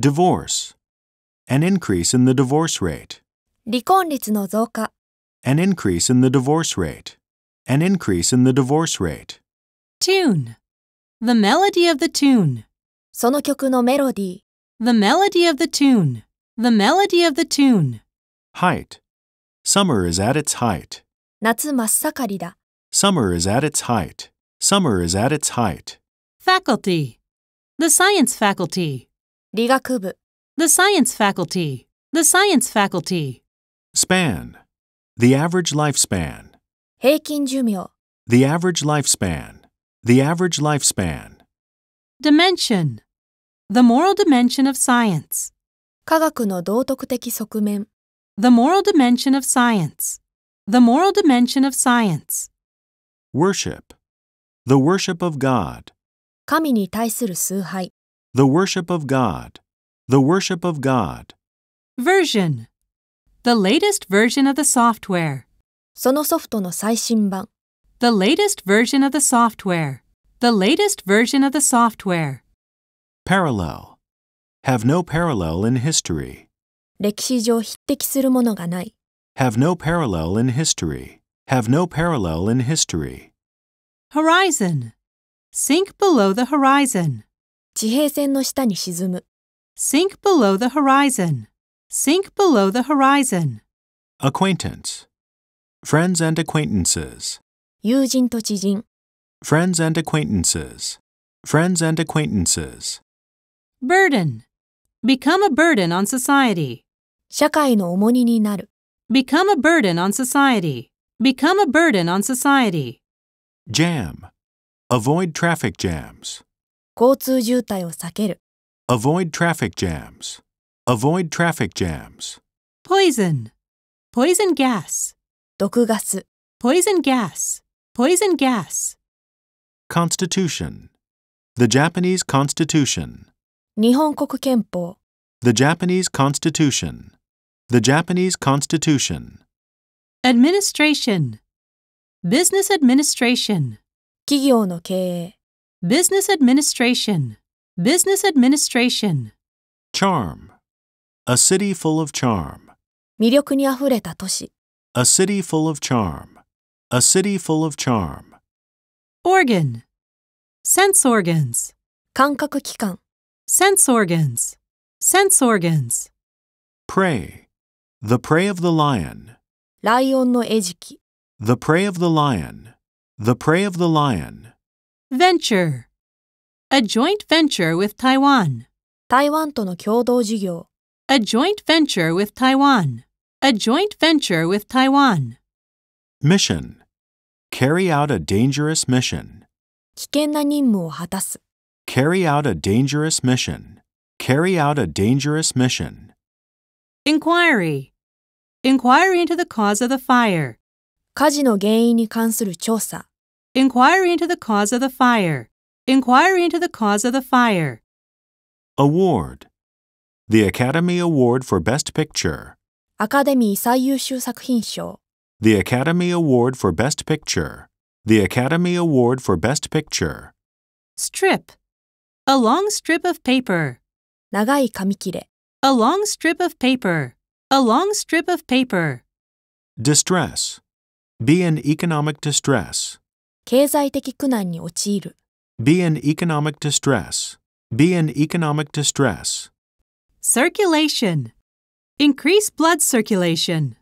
[SPEAKER 2] Divorce. An increase in the divorce rate.
[SPEAKER 1] 離婚率の増加。
[SPEAKER 2] An increase in the divorce rate. An increase in the divorce rate.
[SPEAKER 1] Tune. The melody of the tune. The melody of the tune. The melody of the tune.
[SPEAKER 2] Height. Summer is at its height. Summer is at its height. Summer is at its height.
[SPEAKER 1] Faculty. The science faculty. The science faculty. The science faculty.
[SPEAKER 2] Span. The average lifespan. 平均寿命 The average lifespan. The average lifespan. Dimension. The
[SPEAKER 1] moral dimension of science. 科学の道徳的側面 The moral dimension of science. The moral dimension of science.
[SPEAKER 2] Worship. The worship of God.
[SPEAKER 1] 神に対する崇拝
[SPEAKER 2] The worship of God. The worship of God.
[SPEAKER 1] Version. The latest version of the software. そのソフトの最新版。The latest version of the software. The latest version of the software.
[SPEAKER 2] Parallel. Have no parallel in history.
[SPEAKER 1] 歴史上匹敵するものがない。
[SPEAKER 2] Have no parallel in history. Have no parallel in history.
[SPEAKER 1] Horizon. Sink below the horizon. 地平線の下に沈む。Sink below the horizon. Sink below the horizon.
[SPEAKER 2] Acquaintance. Friends and acquaintances.
[SPEAKER 1] 友人と知人。
[SPEAKER 2] Friends and acquaintances. Friends and acquaintances.
[SPEAKER 1] Burden. Become a burden on society. 社会の重荷になる。Become a burden on society. Become a burden on society.
[SPEAKER 2] Jam. Avoid traffic jams.
[SPEAKER 1] 交通渋滞を避ける。
[SPEAKER 2] Avoid traffic jams. Avoid traffic jams.
[SPEAKER 1] Poison. Poison gas. 毒ガス poison gas, poison gas.
[SPEAKER 2] Constitution. The Japanese Constitution.
[SPEAKER 1] 日本国憲法
[SPEAKER 2] The Japanese Constitution. The Japanese Constitution.
[SPEAKER 1] Administration. Business administration. 企業の経営 Business administration. Business administration.
[SPEAKER 2] Charm. A city full of charm.
[SPEAKER 1] 魅力にあふれた都市
[SPEAKER 2] a city full of charm. A city full of charm.
[SPEAKER 1] Organ. Sense organs. 感覚器官 Sense organs. Sense organs.
[SPEAKER 2] Prey. The prey of the lion. ライオンの餌食 The prey of the lion. The prey of the lion.
[SPEAKER 1] Venture. A joint venture with Taiwan. 台湾との共同事業 A joint venture with Taiwan. A joint venture with Taiwan.
[SPEAKER 2] Mission. Carry out a dangerous mission. Carry out a dangerous mission. Carry out a dangerous mission.
[SPEAKER 1] Inquiry. Inquiry into the cause of the fire. 火事の原因に関する調査。Inquiry into the cause of the fire. Inquiry into the cause of the fire.
[SPEAKER 2] Award. The Academy Award for Best Picture.
[SPEAKER 1] The
[SPEAKER 2] Academy Award for Best Picture The Academy Award for Best Picture
[SPEAKER 1] Strip A long strip of paper 長い紙切れ A long strip of paper A long strip of paper
[SPEAKER 2] Distress Be in economic distress
[SPEAKER 1] 経済的苦難に陥る
[SPEAKER 2] Be in economic distress Be in economic distress
[SPEAKER 1] Circulation increase blood circulation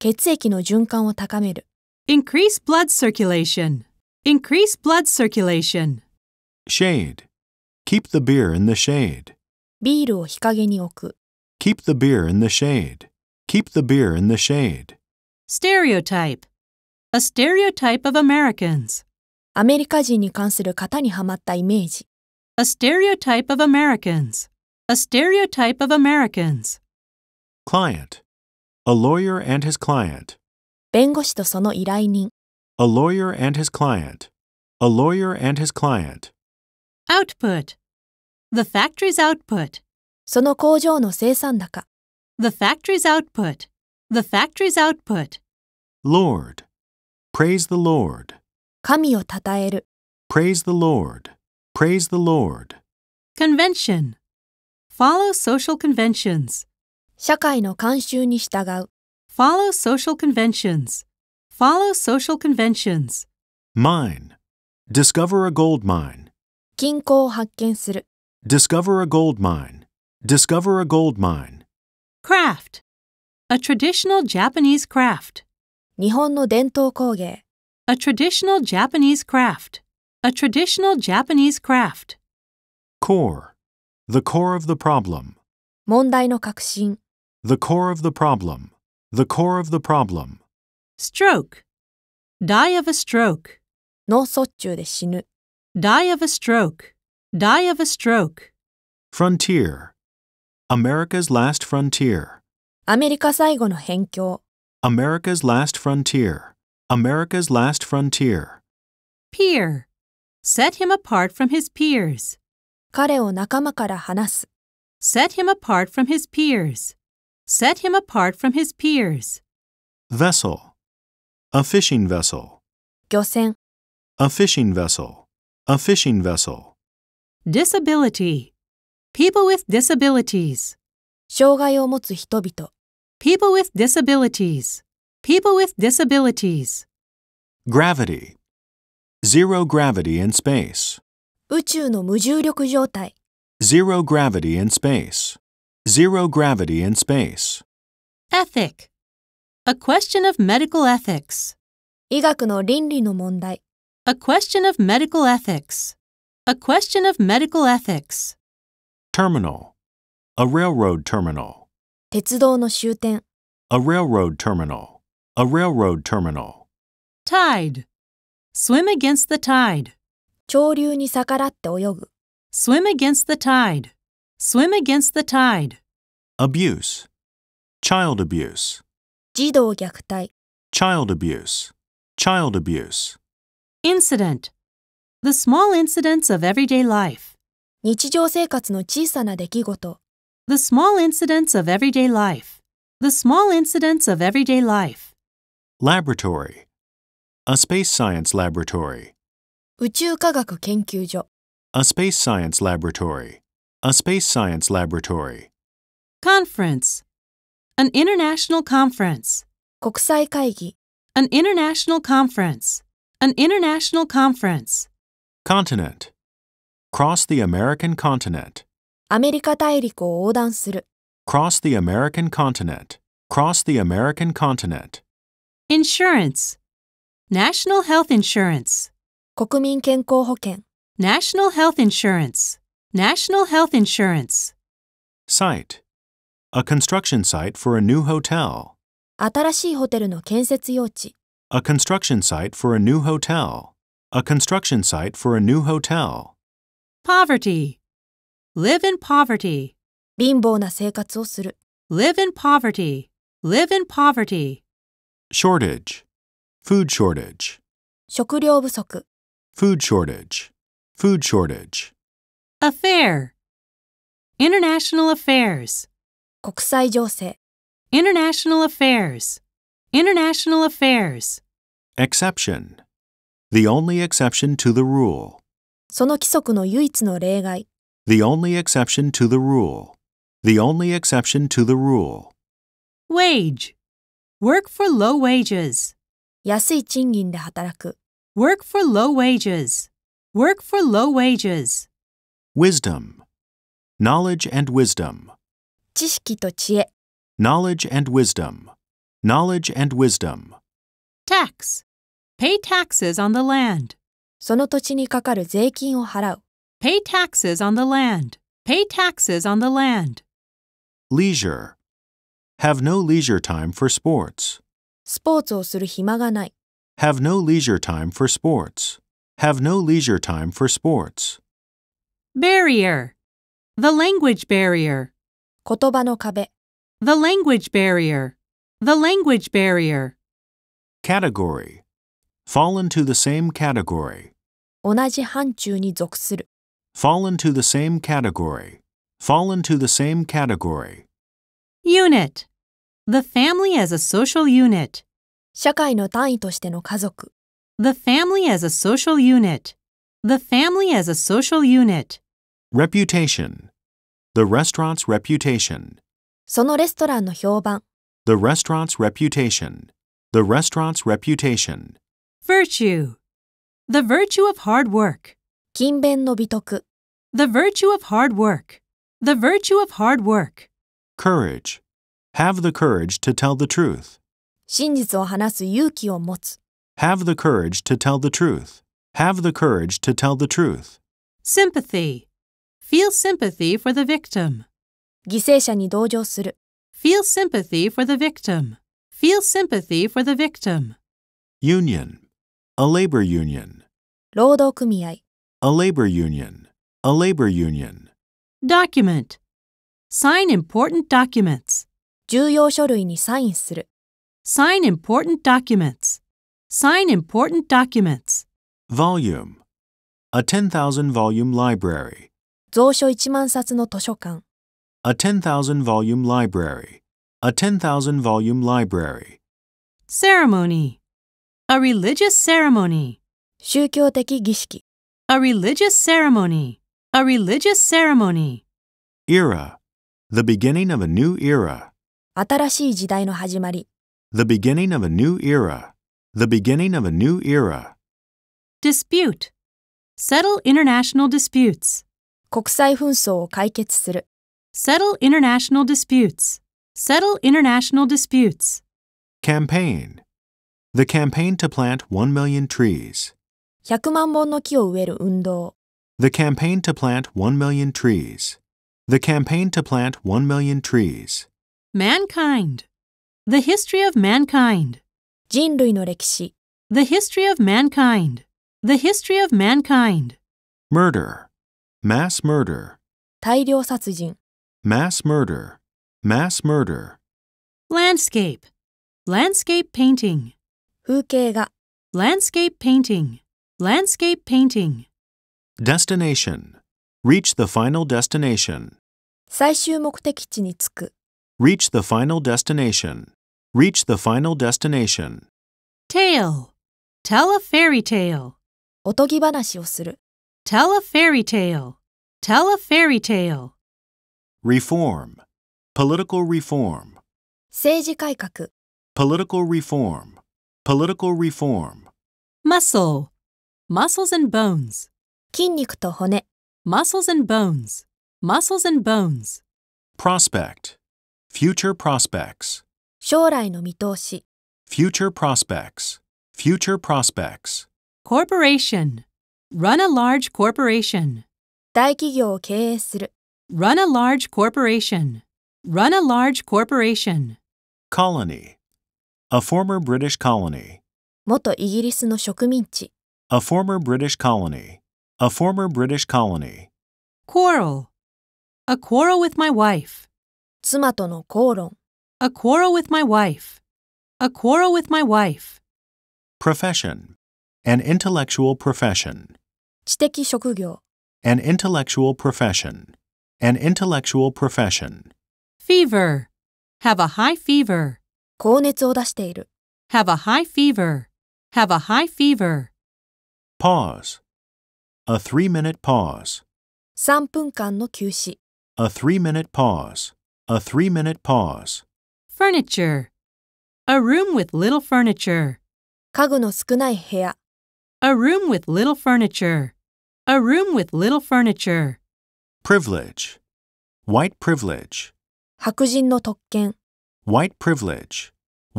[SPEAKER 1] 血液の循環を高める increase blood circulation increase blood circulation
[SPEAKER 2] shade keep the beer in the shade
[SPEAKER 1] ビールを日陰に置く
[SPEAKER 2] keep the beer in the shade keep the beer in the shade
[SPEAKER 1] stereotype a stereotype of Americans アメリカ人に関する型にはまったイメージ a stereotype of Americans a stereotype of Americans
[SPEAKER 2] client, a lawyer and his client.
[SPEAKER 1] A
[SPEAKER 2] lawyer and his client, a lawyer and his client.
[SPEAKER 1] Output The factory's output, The factory's output, the factory's output.
[SPEAKER 2] Lord, praise the Lord, Praise the Lord, praise the Lord. Convention
[SPEAKER 1] Follow social conventions. 社会の慣習に従う。Follow social conventions. Follow social conventions.
[SPEAKER 2] Mine. Discover a gold mine.
[SPEAKER 1] 金庫を発見する。
[SPEAKER 2] Discover a gold mine. Discover a gold mine.
[SPEAKER 1] Craft. A traditional Japanese craft. 日本の伝統工芸。A traditional Japanese craft. A traditional Japanese craft.
[SPEAKER 2] Core. The core of the problem. 問題の核心。the core of the problem. The core of the problem. Stroke. Die of a stroke. Die
[SPEAKER 1] of a stroke. Die of a stroke.
[SPEAKER 2] Frontier. America's last frontier.
[SPEAKER 1] America's last
[SPEAKER 2] frontier. America's last frontier.
[SPEAKER 1] Peer. Set him apart from his peers. Set him apart from his peers set him apart from his peers.
[SPEAKER 2] Vessel, a fishing vessel. 漁船 a fishing vessel, a fishing vessel.
[SPEAKER 1] Disability, people with disabilities. 障害を持つ人々 People with disabilities, people with disabilities.
[SPEAKER 2] Gravity, zero gravity in space.
[SPEAKER 1] 宇宙の無重力状態
[SPEAKER 2] Zero gravity in space. Zero gravity in space.
[SPEAKER 1] Ethic. A question of medical ethics. A question of medical ethics. A question of medical ethics.
[SPEAKER 2] Terminal. A railroad terminal. A railroad terminal. A railroad terminal.
[SPEAKER 1] Tide. Swim against the tide. Swim against the tide. Swim against the tide.
[SPEAKER 2] Abuse. Child abuse.
[SPEAKER 1] 児童虐待
[SPEAKER 2] Child abuse. Child abuse.
[SPEAKER 1] Incident. The small incidents of everyday life. 日常生活の小さな出来事 The small incidents of everyday life. The small incidents of everyday
[SPEAKER 2] life. Laboratory. A space science laboratory. 宇宙科学研究所 A space science laboratory. A space science laboratory.
[SPEAKER 1] Conference. An international conference. 国際会議 An international conference. An international conference.
[SPEAKER 2] Continent. Cross the American continent. アメリカ大陸を横断する Cross the American continent. Cross the American continent.
[SPEAKER 1] Insurance. National health insurance. 国民健康保険 National health insurance. National Health Insurance.
[SPEAKER 2] Site A construction site for a new hotel.
[SPEAKER 1] A construction
[SPEAKER 2] site for a new hotel. A construction site for a new hotel.
[SPEAKER 1] Poverty. Live in poverty. Live in poverty. Live in poverty.
[SPEAKER 2] Shortage. Food shortage.
[SPEAKER 1] Food shortage.
[SPEAKER 2] Food shortage. Food shortage.
[SPEAKER 1] Affair. International affairs. 国際情勢 International affairs. International affairs.
[SPEAKER 2] Exception. The only exception to the rule.
[SPEAKER 1] その規則の唯一の例外
[SPEAKER 2] The only exception to the rule. The only exception to the rule.
[SPEAKER 1] Wage. Work for low wages. 安い賃金で働く Work for low wages. Work for low wages.
[SPEAKER 2] Wisdom. Knowledge and wisdom. Knowledge and wisdom. Knowledge and wisdom.
[SPEAKER 1] Tax. Pay taxes on the land. Pay taxes on the land. Pay taxes on
[SPEAKER 2] the land. Leisure. Have no leisure time for sports. Have no leisure time for sports. Have no leisure time for sports
[SPEAKER 1] barrier, the language barrier. 言葉の壁 The language barrier, the language
[SPEAKER 2] barrier. Category. Fall into the same category. 同じ範疇に属する Fall into the same category. Fall into the same category.
[SPEAKER 1] Unit, the family as a social unit, 社会の単位としての家族 the family as a social unit, the family as a social unit.
[SPEAKER 2] Reputation. The restaurant's reputation.
[SPEAKER 1] そのレストランの評判。
[SPEAKER 2] The restaurant's reputation. The restaurant's reputation.
[SPEAKER 1] Virtue. The virtue of hard work. 勤勉の美徳。The virtue of hard work. The
[SPEAKER 2] virtue of hard work. Courage. Have the courage to tell the truth.
[SPEAKER 1] 真実を話す勇気を持つ。
[SPEAKER 2] Have the courage to tell the truth. Have the courage to tell the truth.
[SPEAKER 1] Sympathy. Feel sympathy for the victim. 犠牲者に同情する。Feel sympathy for the victim. Feel sympathy for the victim.
[SPEAKER 2] Union. A labor union.
[SPEAKER 1] 労働組合。A
[SPEAKER 2] labor union. A labor union.
[SPEAKER 1] Document. Sign important documents. 重要書類にサインする。Sign important documents. Sign important documents.
[SPEAKER 2] Volume. A 10,000 volume library. 蔵書1万冊の図書館 A 10,000 volume library. A 10,000 volume library.
[SPEAKER 1] Ceremony. A religious ceremony. 宗教的儀式 A religious ceremony. A religious ceremony.
[SPEAKER 2] Era. The beginning of a new era. The beginning of a new era. The beginning of a new era. Dispute.
[SPEAKER 1] Settle international disputes. 国際紛争を解決する。Settle international disputes. Settle international disputes.
[SPEAKER 2] Campaign. The campaign to plant 1 million trees.
[SPEAKER 1] 100万本の木を植える運動。
[SPEAKER 2] The campaign to plant 1 million trees. The campaign to plant 1 million trees.
[SPEAKER 1] Mankind. The history of mankind. 人類の歴史。The history of mankind. The history of mankind.
[SPEAKER 2] Murder. mass murder
[SPEAKER 1] 大量殺人
[SPEAKER 2] mass murder mass murder
[SPEAKER 1] landscape landscape painting 風景画 landscape painting landscape painting
[SPEAKER 2] destination reach the final destination
[SPEAKER 1] 最終目的地に着く
[SPEAKER 2] reach the final destination reach the final destination
[SPEAKER 1] tale tell a fairy tale おとぎ話をする Tell a fairy tale. Tell a fairy tale.
[SPEAKER 2] Reform. Political reform.
[SPEAKER 1] 政治改革
[SPEAKER 2] Political reform. Political reform.
[SPEAKER 1] Muscle. Muscles and bones. 筋肉と骨 Muscles and bones. Muscles and bones.
[SPEAKER 2] Prospect. Future prospects.
[SPEAKER 1] 将来の見通し
[SPEAKER 2] Future prospects. Future prospects.
[SPEAKER 1] Corporation. Run a large corporation. 大企業を経営する。Run a large corporation. Run a large corporation.
[SPEAKER 2] Colony. A former British colony.
[SPEAKER 1] 元イギリスの植民地。
[SPEAKER 2] A former British colony. A former British colony.
[SPEAKER 1] Quarrel. A quarrel with my wife. 妻との口論。A quarrel with my wife. A
[SPEAKER 2] quarrel with my wife. Profession. An intellectual profession.
[SPEAKER 1] 知的職業
[SPEAKER 2] An intellectual profession. An intellectual profession.
[SPEAKER 1] Fever. Have a high fever. 高熱を出している Have a high fever. Have a high fever.
[SPEAKER 2] Pause. A three minute pause. 3分
[SPEAKER 1] 間の休止
[SPEAKER 2] A three minute pause. A three minute pause.
[SPEAKER 1] Furniture. A room with little furniture. 家具の少ない部屋 a room with little furniture.
[SPEAKER 2] A room with little
[SPEAKER 1] furniture.
[SPEAKER 2] Privilege. White privilege. White privilege.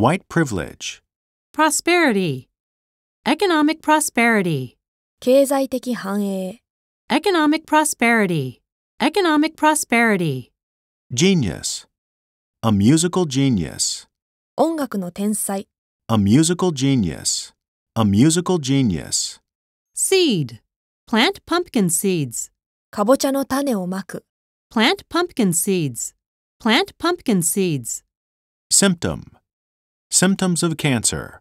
[SPEAKER 2] White privilege.
[SPEAKER 1] Prosperity. Economic prosperity. Economic prosperity. Economic prosperity.
[SPEAKER 2] Genius. A musical genius. A musical genius. A musical genius.
[SPEAKER 1] Seed. Plant pumpkin seeds. かぼちゃの種をまく。Plant pumpkin
[SPEAKER 2] seeds. Plant pumpkin seeds. Symptom. Symptoms of cancer.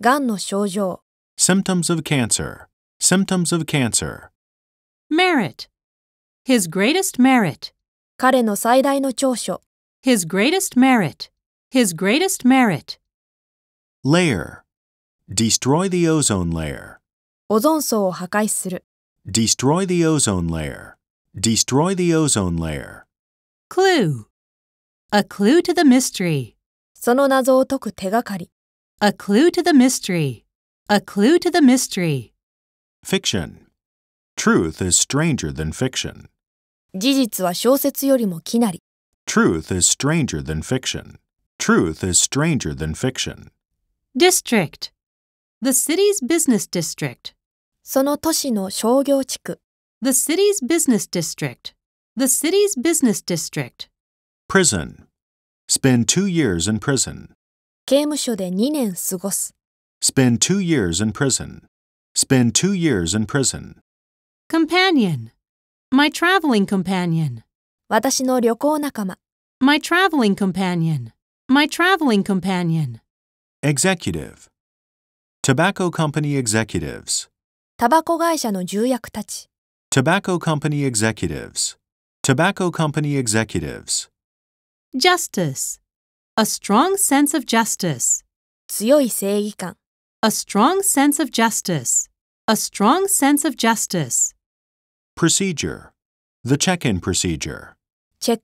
[SPEAKER 2] がんの症状。Symptoms of cancer. Symptoms of cancer.
[SPEAKER 1] Merit. His greatest merit. 彼の最大の長所。His greatest merit. His greatest merit.
[SPEAKER 2] Layer. Destroy the ozone layer. Destroy the ozone layer. Destroy the ozone layer.
[SPEAKER 1] Clue. A clue to the mystery. A clue to the mystery. A clue to the mystery.
[SPEAKER 2] Fiction. Truth is stranger than fiction. Truth is stranger than fiction. Truth is stranger than fiction.
[SPEAKER 1] District. The city's business district. その都市の商業地区。The city's business district. The city's business district.
[SPEAKER 2] Prison. Spend two years in prison.
[SPEAKER 1] 刑務所で2年過ごす。
[SPEAKER 2] Spend two years in prison. Spend two years in prison.
[SPEAKER 1] Companion. My traveling companion. 私の旅行仲間。My traveling companion. My traveling companion.
[SPEAKER 2] Executive. Tobacco company executives. Tobacco company executives. Tobacco company executives.
[SPEAKER 1] Justice. A strong sense of justice. A strong sense of justice. A strong sense of
[SPEAKER 2] justice. Procedure. The check in procedure. The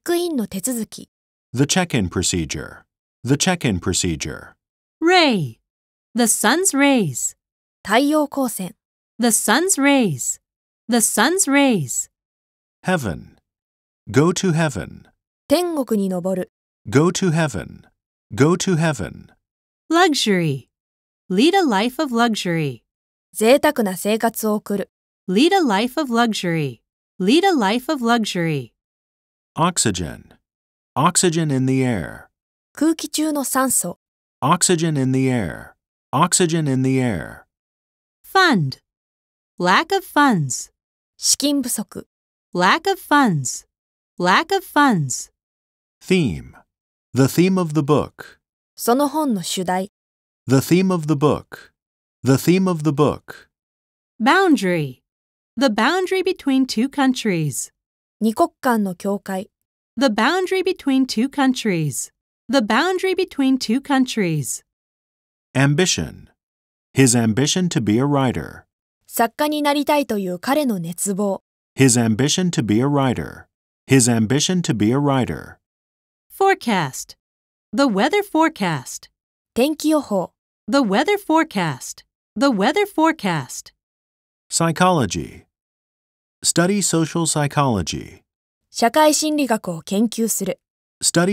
[SPEAKER 2] check in procedure. The check in procedure.
[SPEAKER 1] Ray. The sun's rays. 太陽光線 The sun's rays. The sun's rays.
[SPEAKER 2] Heaven. Go to heaven.
[SPEAKER 1] 天国に昇る
[SPEAKER 2] Go to heaven. Go to heaven.
[SPEAKER 1] Luxury. Lead a life of luxury. 贅沢な生活を送る Lead a life of luxury. Lead a life of luxury.
[SPEAKER 2] Oxygen. Oxygen in the air. 空気中の酸素 Oxygen in the air. Oxygen in the air. Fund. Lack of
[SPEAKER 1] funds. 資金不足 Lack of funds. Lack of funds.
[SPEAKER 2] Theme. The theme of the book.
[SPEAKER 1] その本の主題
[SPEAKER 2] The theme of the book. The theme of the book.
[SPEAKER 1] Boundary. The boundary between two countries. 二国間の境界 The boundary between two countries. The boundary between two countries.
[SPEAKER 2] Ambition. His ambition to be a writer. His ambition to be a writer. His ambition to be a writer.
[SPEAKER 1] Forecast. The weather forecast. The weather forecast. The weather forecast.
[SPEAKER 2] Psychology. Study social psychology. Study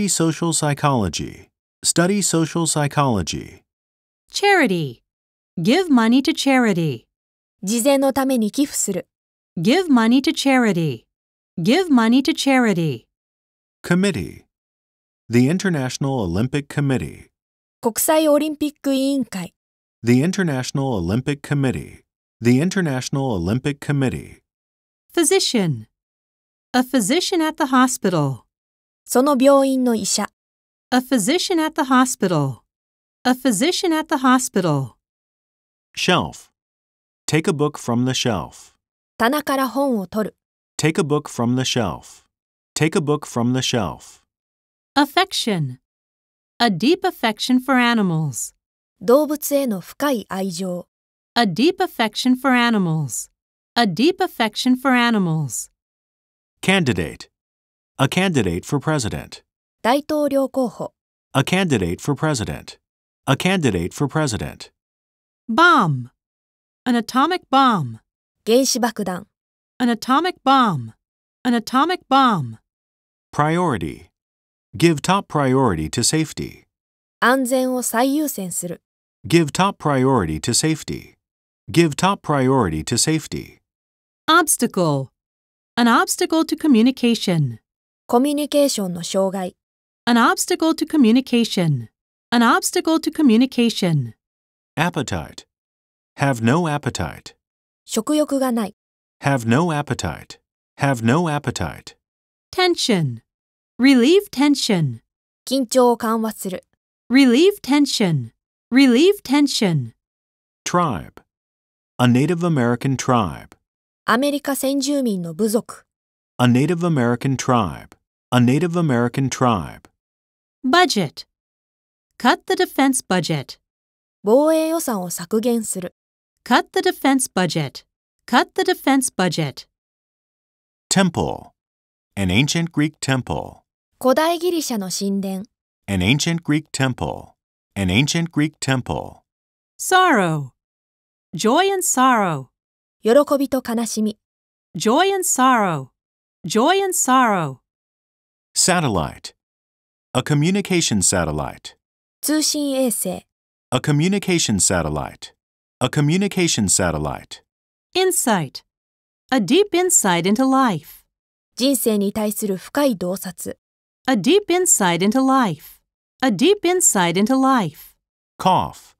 [SPEAKER 2] social psychology. Study social psychology
[SPEAKER 1] charity. Give money to charity. Give money to charity. Give money to charity.
[SPEAKER 2] Committee. The International Olympic Committee. 国際オリンピック委員会。The International Olympic Committee. The International Olympic Committee.
[SPEAKER 1] Physician. A physician at the hospital. その病院の医者。A physician at the hospital. A physician at the hospital.
[SPEAKER 2] Shelf. Take a book from the shelf. Take a book from the shelf. Take a book from the shelf.
[SPEAKER 1] Affection. A deep affection for animals. A deep affection for animals. A deep affection for animals.
[SPEAKER 2] Candidate. A candidate for president. A candidate for president. A candidate for president.
[SPEAKER 1] Bomb. An atomic bomb. 原子爆弾 An atomic bomb. An atomic bomb.
[SPEAKER 2] Priority. Give top priority to safety.
[SPEAKER 1] 安全を最優先する
[SPEAKER 2] Give top priority to safety. Give top priority to safety.
[SPEAKER 1] Obstacle. An obstacle to communication. コミュニケーションの障害 An obstacle to communication. An obstacle to communication.
[SPEAKER 2] Appetite. Have no appetite.
[SPEAKER 1] 食欲がない.
[SPEAKER 2] Have no appetite. Have no appetite.
[SPEAKER 1] Tension. Relieve tension. 緊張を緩和する. Relieve tension. Relieve tension.
[SPEAKER 2] Tribe. A Native American tribe.
[SPEAKER 1] アメリカ先住民の部族.
[SPEAKER 2] A Native American tribe. A Native American tribe.
[SPEAKER 1] Budget. Cut the defense budget. 防衛予算を削減する。Cut the defense budget. Cut the defense budget.
[SPEAKER 2] Temple. An ancient Greek temple.
[SPEAKER 1] 古代ギリシャの神殿。
[SPEAKER 2] An ancient Greek temple. An ancient Greek temple.
[SPEAKER 1] Sorrow. Joy and sorrow. 喜びと悲しみ。Joy and sorrow. Joy and sorrow.
[SPEAKER 2] Satellite. A communication satellite.
[SPEAKER 1] 通信衛星
[SPEAKER 2] A communication satellite. A communication satellite.
[SPEAKER 1] Insight. A deep insight into life. 人生に対する深い洞察 A deep insight into life. A deep insight into life.
[SPEAKER 2] Cough.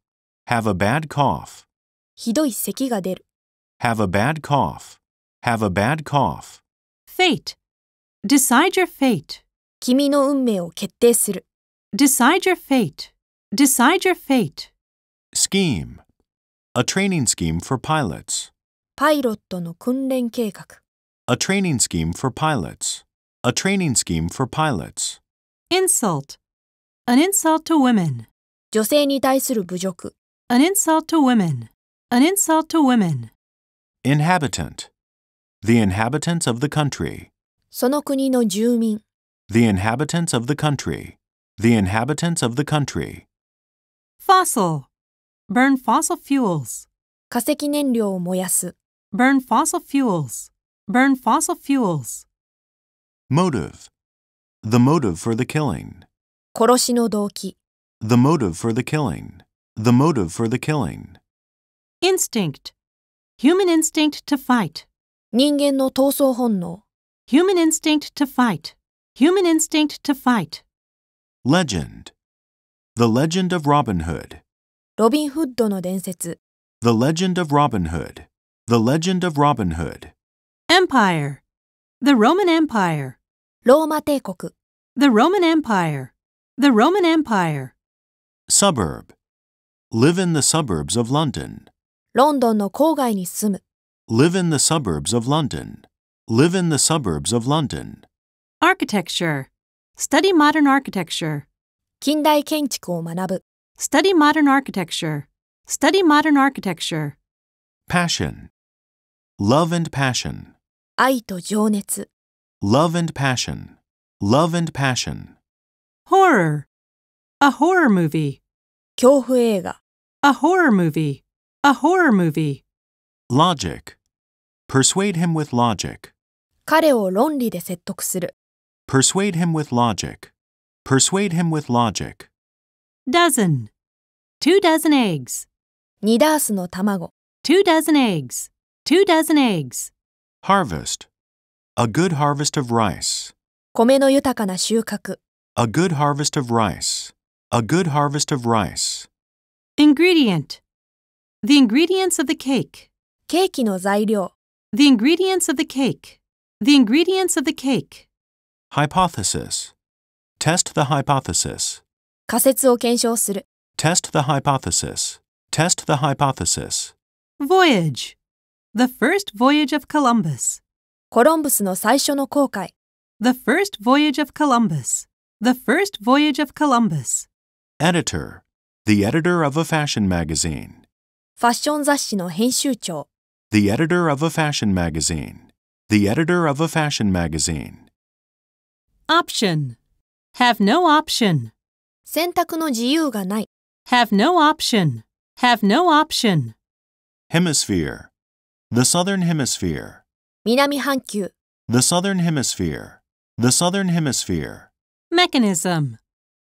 [SPEAKER 2] Have a bad cough. ひどい咳が出る Have a bad cough. Have a bad cough. Fate. Decide your fate.
[SPEAKER 1] 君の運命を決定する Decide your fate. Decide your fate.
[SPEAKER 2] Scheme. A training scheme for pilots. A training scheme for pilots. A training scheme for pilots.
[SPEAKER 1] Insult. An insult to women. An
[SPEAKER 2] insult
[SPEAKER 1] to women. An insult to women.
[SPEAKER 2] Inhabitant. The inhabitants of the country.
[SPEAKER 1] The
[SPEAKER 2] inhabitants of the country. The inhabitants of the country.
[SPEAKER 1] Fossil. Burn fossil fuels. 化石燃料を燃やす。Burn fossil fuels. Burn fossil fuels.
[SPEAKER 2] Motive. The motive for the killing. 殺しの動機。The motive for the killing. The motive for the killing.
[SPEAKER 1] Instinct. Human instinct to fight. 人間の闘争本能。Human instinct to fight. Human instinct to
[SPEAKER 2] fight. Legend The Legend of Robin Hood
[SPEAKER 1] ロビンフッドの伝説
[SPEAKER 2] The Legend of Robin Hood The Legend of Robin Hood
[SPEAKER 1] Empire The Roman Empire ローマ帝国 The Roman Empire The Roman Empire
[SPEAKER 2] Suburb Live in the suburbs of London ロンドンの郊外に住む Live in the suburbs of London Live in the suburbs of London Architecture
[SPEAKER 1] Study modern architecture. 近代建築を学ぶ。Study modern architecture. Study modern architecture.
[SPEAKER 2] Passion. Love and passion.
[SPEAKER 1] 愛と情熱。
[SPEAKER 2] Love and passion. Love and passion.
[SPEAKER 1] Horror. A horror movie. 恐怖映画。A horror movie. A horror movie.
[SPEAKER 2] Logic. Persuade him with logic.
[SPEAKER 1] 彼を論理で説得する。
[SPEAKER 2] Persuade him with logic. Persuade him with logic.
[SPEAKER 1] Dozen. Two dozen eggs. 2ダースの卵 Two dozen eggs. Two dozen eggs.
[SPEAKER 2] Harvest. A good harvest of rice.
[SPEAKER 1] 米の豊かな収穫
[SPEAKER 2] A good harvest of rice. A good harvest of rice.
[SPEAKER 1] Ingredient. The ingredients of the cake. ケーキの材料 The ingredients of the cake. The ingredients of the cake
[SPEAKER 2] hypothesis test the hypothesis
[SPEAKER 1] 仮説を検証する
[SPEAKER 2] test the hypothesis test the hypothesis
[SPEAKER 1] voyage the first voyage of Columbus コロンブスの最初の航海 the first voyage of Columbus the first voyage of Columbus
[SPEAKER 2] editor the editor of a fashion magazine
[SPEAKER 1] ファッション雑誌の編集長
[SPEAKER 2] the editor of a fashion magazine the editor of a fashion magazine
[SPEAKER 1] option have no option 選択の自由がない have no option have no option
[SPEAKER 2] hemisphere the southern hemisphere 南半球 the southern hemisphere the southern hemisphere
[SPEAKER 1] mechanism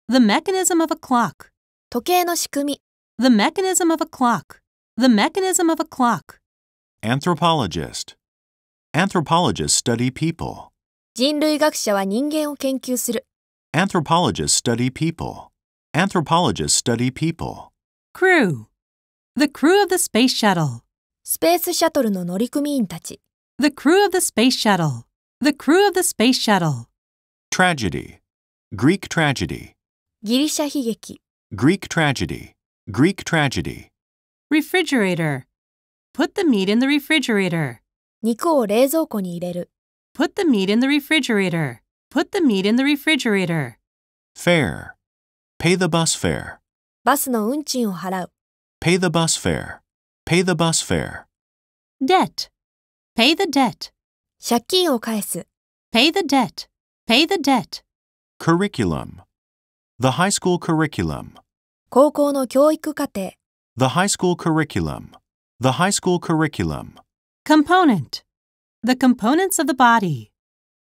[SPEAKER 1] the mechanism of a clock 時計の仕組み the mechanism of a clock the mechanism of a clock
[SPEAKER 2] anthropologist anthropologists study people
[SPEAKER 1] 人類学者は人間を研究する。
[SPEAKER 2] Anthropologists study people. Anthropologists study people.
[SPEAKER 1] Crew. The crew of the space shuttle. スペースシャトルの乗組員たち。The crew of the space shuttle. The crew of the space shuttle.
[SPEAKER 2] Tragedy. Greek tragedy.
[SPEAKER 1] ギリシャ悲劇。
[SPEAKER 2] Greek tragedy. Greek tragedy.
[SPEAKER 1] Refrigerator. Put the meat in the refrigerator. 肉を冷蔵庫に入れる。Put the meat in the refrigerator. Put the meat in the refrigerator.
[SPEAKER 2] Fare. Pay the bus fare.
[SPEAKER 1] Pay
[SPEAKER 2] the bus fare. Pay the bus fare.
[SPEAKER 1] Debt. Pay the debt. Pay the debt. Pay the debt.
[SPEAKER 2] Curriculum. The high school curriculum. The high school curriculum. The high school curriculum.
[SPEAKER 1] Component. The components of the body.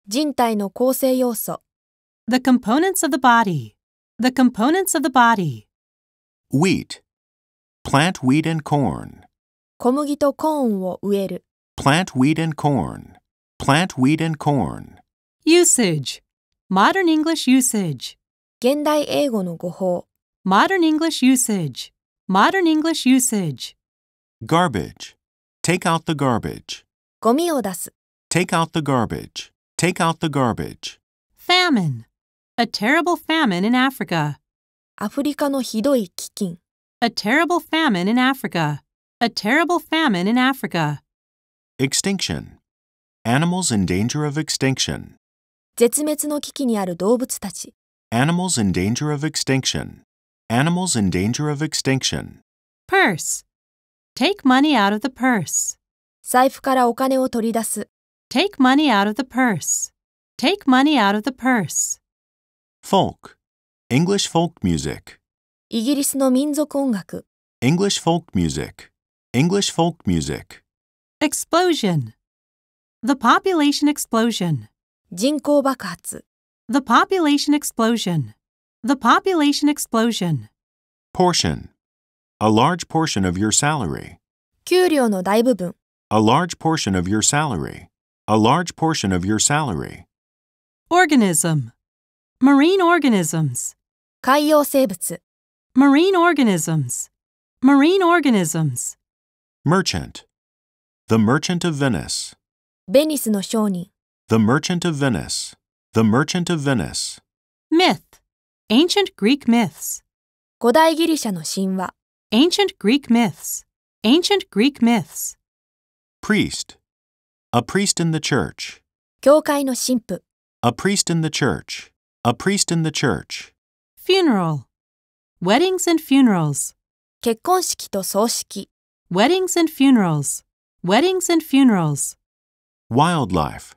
[SPEAKER 1] 人体の構成要素。The components of the body. The components of the body.
[SPEAKER 2] Wheat. Plant wheat and corn.
[SPEAKER 1] 小麦とコーンを植える。
[SPEAKER 2] Plant wheat and corn. Plant wheat and corn.
[SPEAKER 1] Usage. Modern English usage. 現代英語の語法。Modern English usage. Modern English usage.
[SPEAKER 2] Garbage. Take out the garbage.
[SPEAKER 1] ゴミを出す。
[SPEAKER 2] Take out the garbage. Take out the garbage.
[SPEAKER 1] Famine. A terrible famine in Africa. アフリカのひどい飢饉。A terrible famine in Africa. A terrible famine in Africa.
[SPEAKER 2] Extinction. Animals in danger of extinction.
[SPEAKER 1] 絶滅の危機にある動物た
[SPEAKER 2] ち。Animals in danger of extinction. Animals in danger of extinction.
[SPEAKER 1] Purse. Take money out of the purse. 財布からお金を取り出す。Take money out of the purse. Take money out of the purse.
[SPEAKER 2] Folk. English folk music.
[SPEAKER 1] イギリスの民族音楽。
[SPEAKER 2] English folk music. English folk music.
[SPEAKER 1] Explosion. The population explosion. 人口爆発。The population explosion. The population explosion.
[SPEAKER 2] Portion. A large portion of your salary.
[SPEAKER 1] 給料の大部分。
[SPEAKER 2] a large portion of your salary. A large portion of your salary.
[SPEAKER 1] Organism. Marine organisms. 海洋生物 Marine organisms. Marine organisms.
[SPEAKER 2] Merchant. The Merchant of Venice.
[SPEAKER 1] ベニスの商人
[SPEAKER 2] The Merchant of Venice. The Merchant of Venice.
[SPEAKER 1] Myth. Ancient Greek myths. 古代ギリシャの神話 Ancient Greek myths. Ancient Greek myths
[SPEAKER 2] priest, a priest in the church.
[SPEAKER 1] a
[SPEAKER 2] priest in the church, a priest in the church.
[SPEAKER 1] Funeral. Weddings and funerals. 結婚式と葬式 Weddings and funerals. Weddings and funerals.
[SPEAKER 2] Wildlife,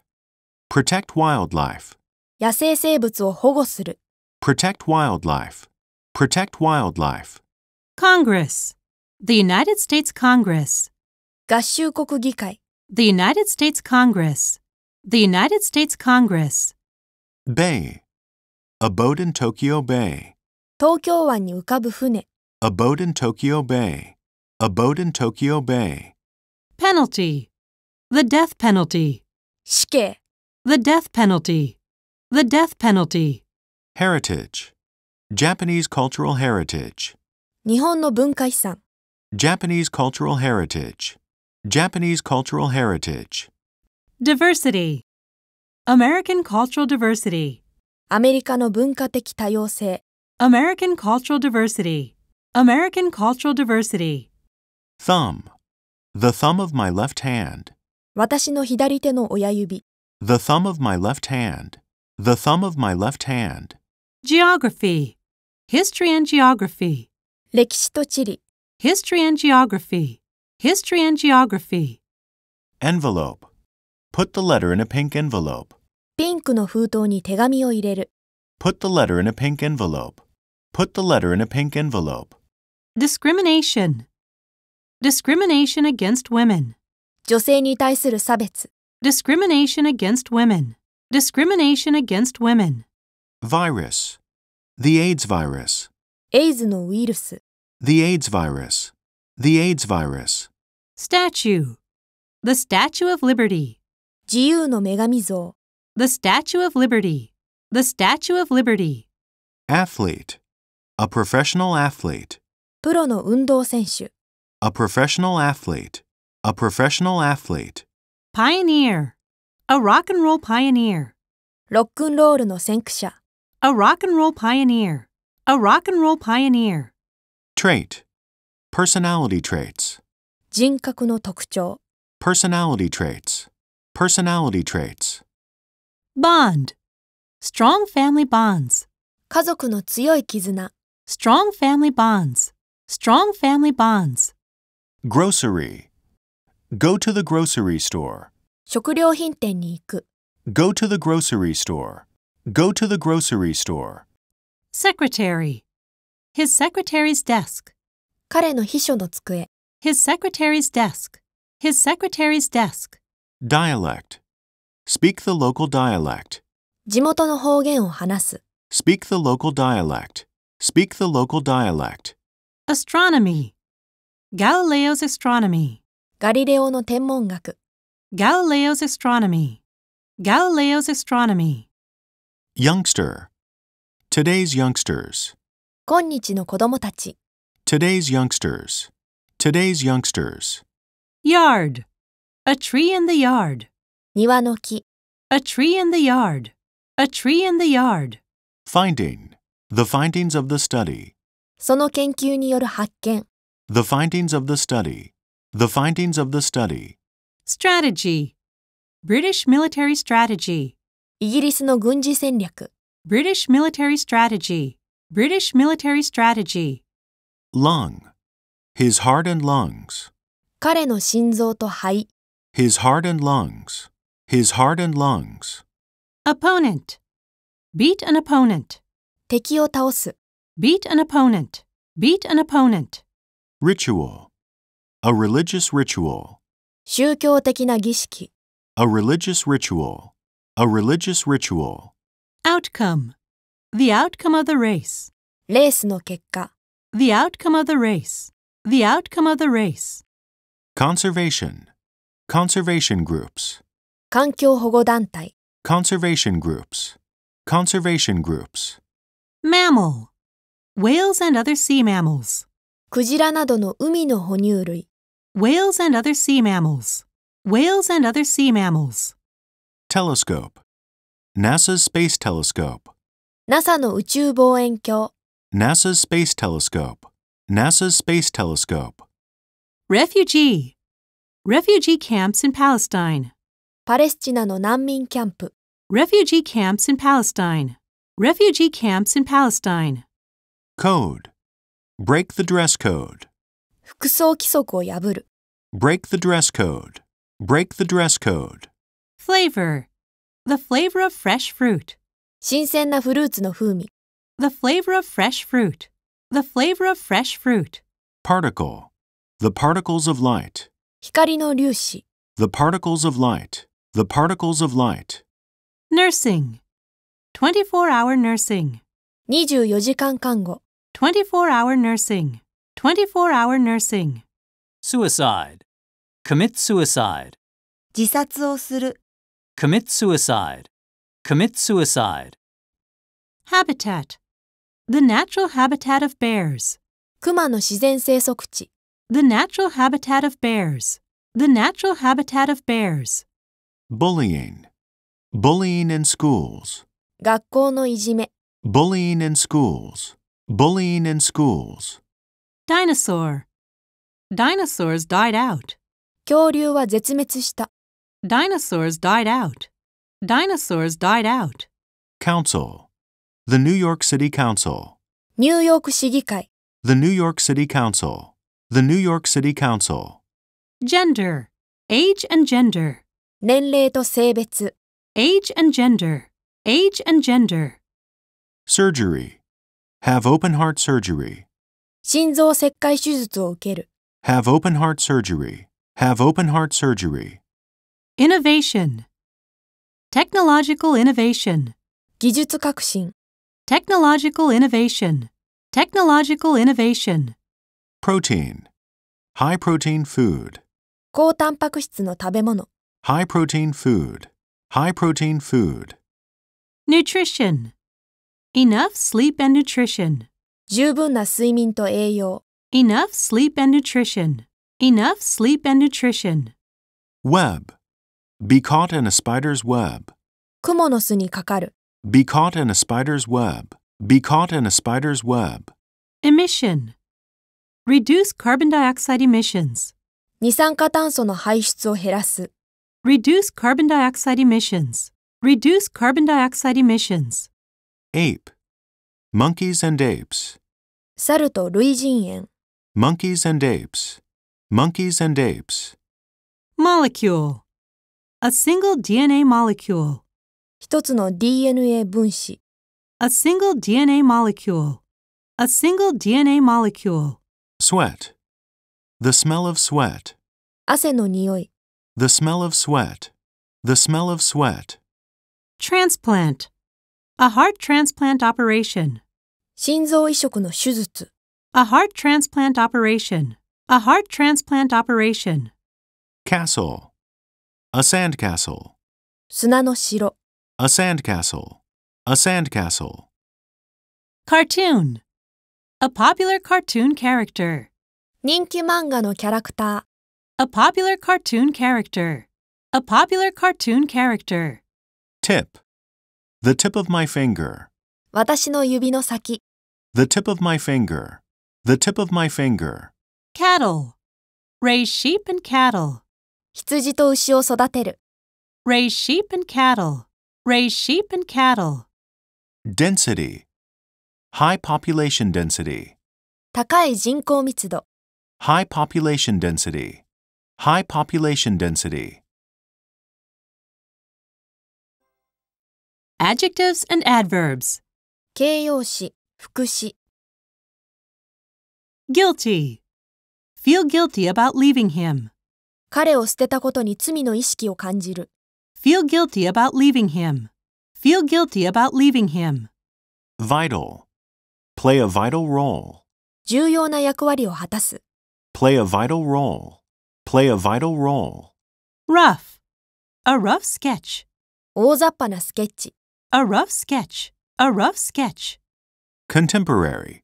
[SPEAKER 2] protect wildlife,
[SPEAKER 1] 野生生物を保護
[SPEAKER 2] する protect wildlife, protect wildlife.
[SPEAKER 1] Congress. The United States Congress. 合衆国議会 The United States Congress The United States Congress
[SPEAKER 2] Bay A boat in Tokyo Bay
[SPEAKER 1] 東京湾に浮かぶ船
[SPEAKER 2] A boat in Tokyo Bay A boat in Tokyo Bay
[SPEAKER 1] Penalty The death penalty 死刑 The death penalty The death penalty
[SPEAKER 2] Heritage Japanese cultural heritage 日本の文化遺産 Japanese cultural heritage Japanese cultural heritage.
[SPEAKER 1] Diversity. American cultural diversity. American cultural diversity. American cultural diversity.
[SPEAKER 2] Thumb. The thumb of my left hand.
[SPEAKER 1] The
[SPEAKER 2] thumb of my left hand. The thumb of my left hand.
[SPEAKER 1] Geography. History and geography. History and geography. History and Geography.
[SPEAKER 2] Envelope. Put the letter in a pink envelope. Put the letter in a pink envelope. Put the letter in a pink envelope.
[SPEAKER 1] Discrimination. Discrimination against women. Discrimination against women. Discrimination against women.
[SPEAKER 2] Virus. The AIDS virus.
[SPEAKER 1] The
[SPEAKER 2] AIDS virus. The AIDS virus.
[SPEAKER 1] Statue. The Statue of Liberty. 自由の女神像 The Statue of Liberty. The Statue of
[SPEAKER 2] Liberty. Athlete. A professional athlete.
[SPEAKER 1] プロの運動
[SPEAKER 2] 選手 A professional athlete. A professional athlete.
[SPEAKER 1] Pioneer. A rock and roll pioneer. ロックンロールの先駆者 A rock and roll pioneer. A rock and roll pioneer.
[SPEAKER 2] Trait. Personality traits.
[SPEAKER 1] 人格の特徴
[SPEAKER 2] personality traits personality traits
[SPEAKER 1] bond strong family bonds 家族の強い絆 strong family bonds strong family
[SPEAKER 2] bonds grocery go to the grocery store
[SPEAKER 1] 食料品店に行く
[SPEAKER 2] go to the grocery store go to the grocery store
[SPEAKER 1] secretary his secretary's desk 彼の秘書の机 his secretary's desk. His secretary's desk.
[SPEAKER 2] Dialect. Speak the local dialect. Speak the local dialect. Speak the local dialect.
[SPEAKER 1] Astronomy. Galileo's astronomy. Galileo's astronomy. Galileo's astronomy.
[SPEAKER 2] Youngster. Today's youngsters. Today's youngsters. Today's youngsters.
[SPEAKER 1] Yard. A tree in the yard. 庭の木 A tree in the yard. A tree in the yard.
[SPEAKER 2] Finding. The findings of the study.
[SPEAKER 1] その研究による発見
[SPEAKER 2] The findings of the study. The findings of the study.
[SPEAKER 1] Strategy. British military strategy. イギリスの軍事戦略 British military strategy. British military strategy.
[SPEAKER 2] Long. His heart and lungs. 彼の心臓と肺。His heart and lungs. His heart and lungs.
[SPEAKER 1] Opponent. Beat an opponent. 敵を倒す。Beat an opponent. Beat an opponent.
[SPEAKER 2] Ritual. A religious ritual. 宗教的な儀式。A religious ritual. A religious ritual.
[SPEAKER 1] Outcome. The outcome of the race. レースの結果。The outcome of the race. The outcome of the race.
[SPEAKER 2] Conservation. Conservation groups.
[SPEAKER 1] 環境保護団体
[SPEAKER 2] Conservation groups. Conservation groups.
[SPEAKER 1] Mammal. Whales and other sea mammals. クジラなどの海の哺乳類 Whales and other sea mammals. Whales and other sea
[SPEAKER 2] mammals. Telescope. NASA's Space Telescope.
[SPEAKER 1] NASA の宇宙望遠鏡
[SPEAKER 2] NASA's Space Telescope. NASA's Space Telescope.
[SPEAKER 1] Refugee. Refugee camps in Palestine. Refugee camps in Palestine. Refugee camps in Palestine.
[SPEAKER 2] Code. Break the dress code. Break the dress code. Break the dress code.
[SPEAKER 1] Flavor. The flavor of fresh fruit. The flavor of fresh fruit. The flavor of fresh fruit.
[SPEAKER 2] Particle. The particles of light.
[SPEAKER 1] 光の粒子
[SPEAKER 2] The particles of light. The particles of light.
[SPEAKER 1] Nursing. 24 hour nursing. 24時間看護24 hour nursing. 24 hour nursing.
[SPEAKER 2] Suicide. Commit suicide.
[SPEAKER 1] 自殺をする
[SPEAKER 2] Commit suicide. Commit suicide.
[SPEAKER 1] Habitat. The natural habitat of bears. 熊の自然生息地。The natural habitat of bears. The natural habitat of bears.
[SPEAKER 2] Bullying. Bullying in schools. 学校のいじめ。Bullying in schools. Bullying in schools.
[SPEAKER 1] Dinosaur. Dinosaurs died out. 恐竜は絶滅した。Dinosaurs died out. Dinosaurs died out.
[SPEAKER 2] Council. The New York City Council.
[SPEAKER 1] New York Council.
[SPEAKER 2] The New York City Council. The New York City Council.
[SPEAKER 1] Gender. Age and gender. 年齢と性別 Age and gender. Age and gender.
[SPEAKER 2] Surgery. Have open heart surgery.
[SPEAKER 1] 心臓切開手術を受ける
[SPEAKER 2] Have open heart surgery. Have open heart surgery.
[SPEAKER 1] Innovation. Technological innovation. 技術革新 Technological innovation. Technological innovation.
[SPEAKER 2] Protein. High protein food. 高タンパク質の食べ物。High protein food. High protein food.
[SPEAKER 1] Nutrition. Enough sleep and nutrition. 十分な睡眠と栄養。Enough sleep and nutrition. Enough sleep and nutrition.
[SPEAKER 2] Web. Be caught in a spider's web. 蜘蛛の巣にかかる。be caught in a spider's web. Be caught in a spider's web.
[SPEAKER 1] Emission. Reduce carbon dioxide emissions. 二酸化炭素の排出を減らす。Reduce carbon dioxide emissions. Reduce carbon dioxide emissions.
[SPEAKER 2] Ape. Monkeys and apes.
[SPEAKER 1] 猿と類人猿。
[SPEAKER 2] Monkeys and apes. Monkeys and apes.
[SPEAKER 1] Molecule. A single DNA molecule. 一つの DNA 分子 A single DNA molecule. A single DNA molecule.
[SPEAKER 2] Sweat. The smell of sweat. The smell of sweat. The smell of sweat.
[SPEAKER 1] Transplant. A heart transplant operation. A heart transplant operation. A heart transplant operation.
[SPEAKER 2] Castle. A sand castle. 砂の城 a sandcastle. A sandcastle.
[SPEAKER 1] Cartoon. A popular cartoon character. 人気漫画のキャラクター A popular cartoon character. A popular
[SPEAKER 2] cartoon character. Tip. The tip of my finger. 私の指の先 The tip of my finger. The tip of my finger.
[SPEAKER 1] Cattle. Raise sheep and cattle. 羊と牛を育てる Raise sheep and cattle. raise sheep and cattle.
[SPEAKER 2] Density High population density 高い人口密度 High population density High population density
[SPEAKER 1] Adjectives and adverbs 形容詞、副詞 Guilty Feel guilty about leaving him 彼を捨てたことに罪の意識を感じる Feel guilty about leaving him. Feel guilty about leaving him.
[SPEAKER 2] Vital. Play a vital role. Play a vital role. Play a vital role.
[SPEAKER 1] Rough. A rough sketch. A rough sketch. A rough sketch.
[SPEAKER 2] Contemporary.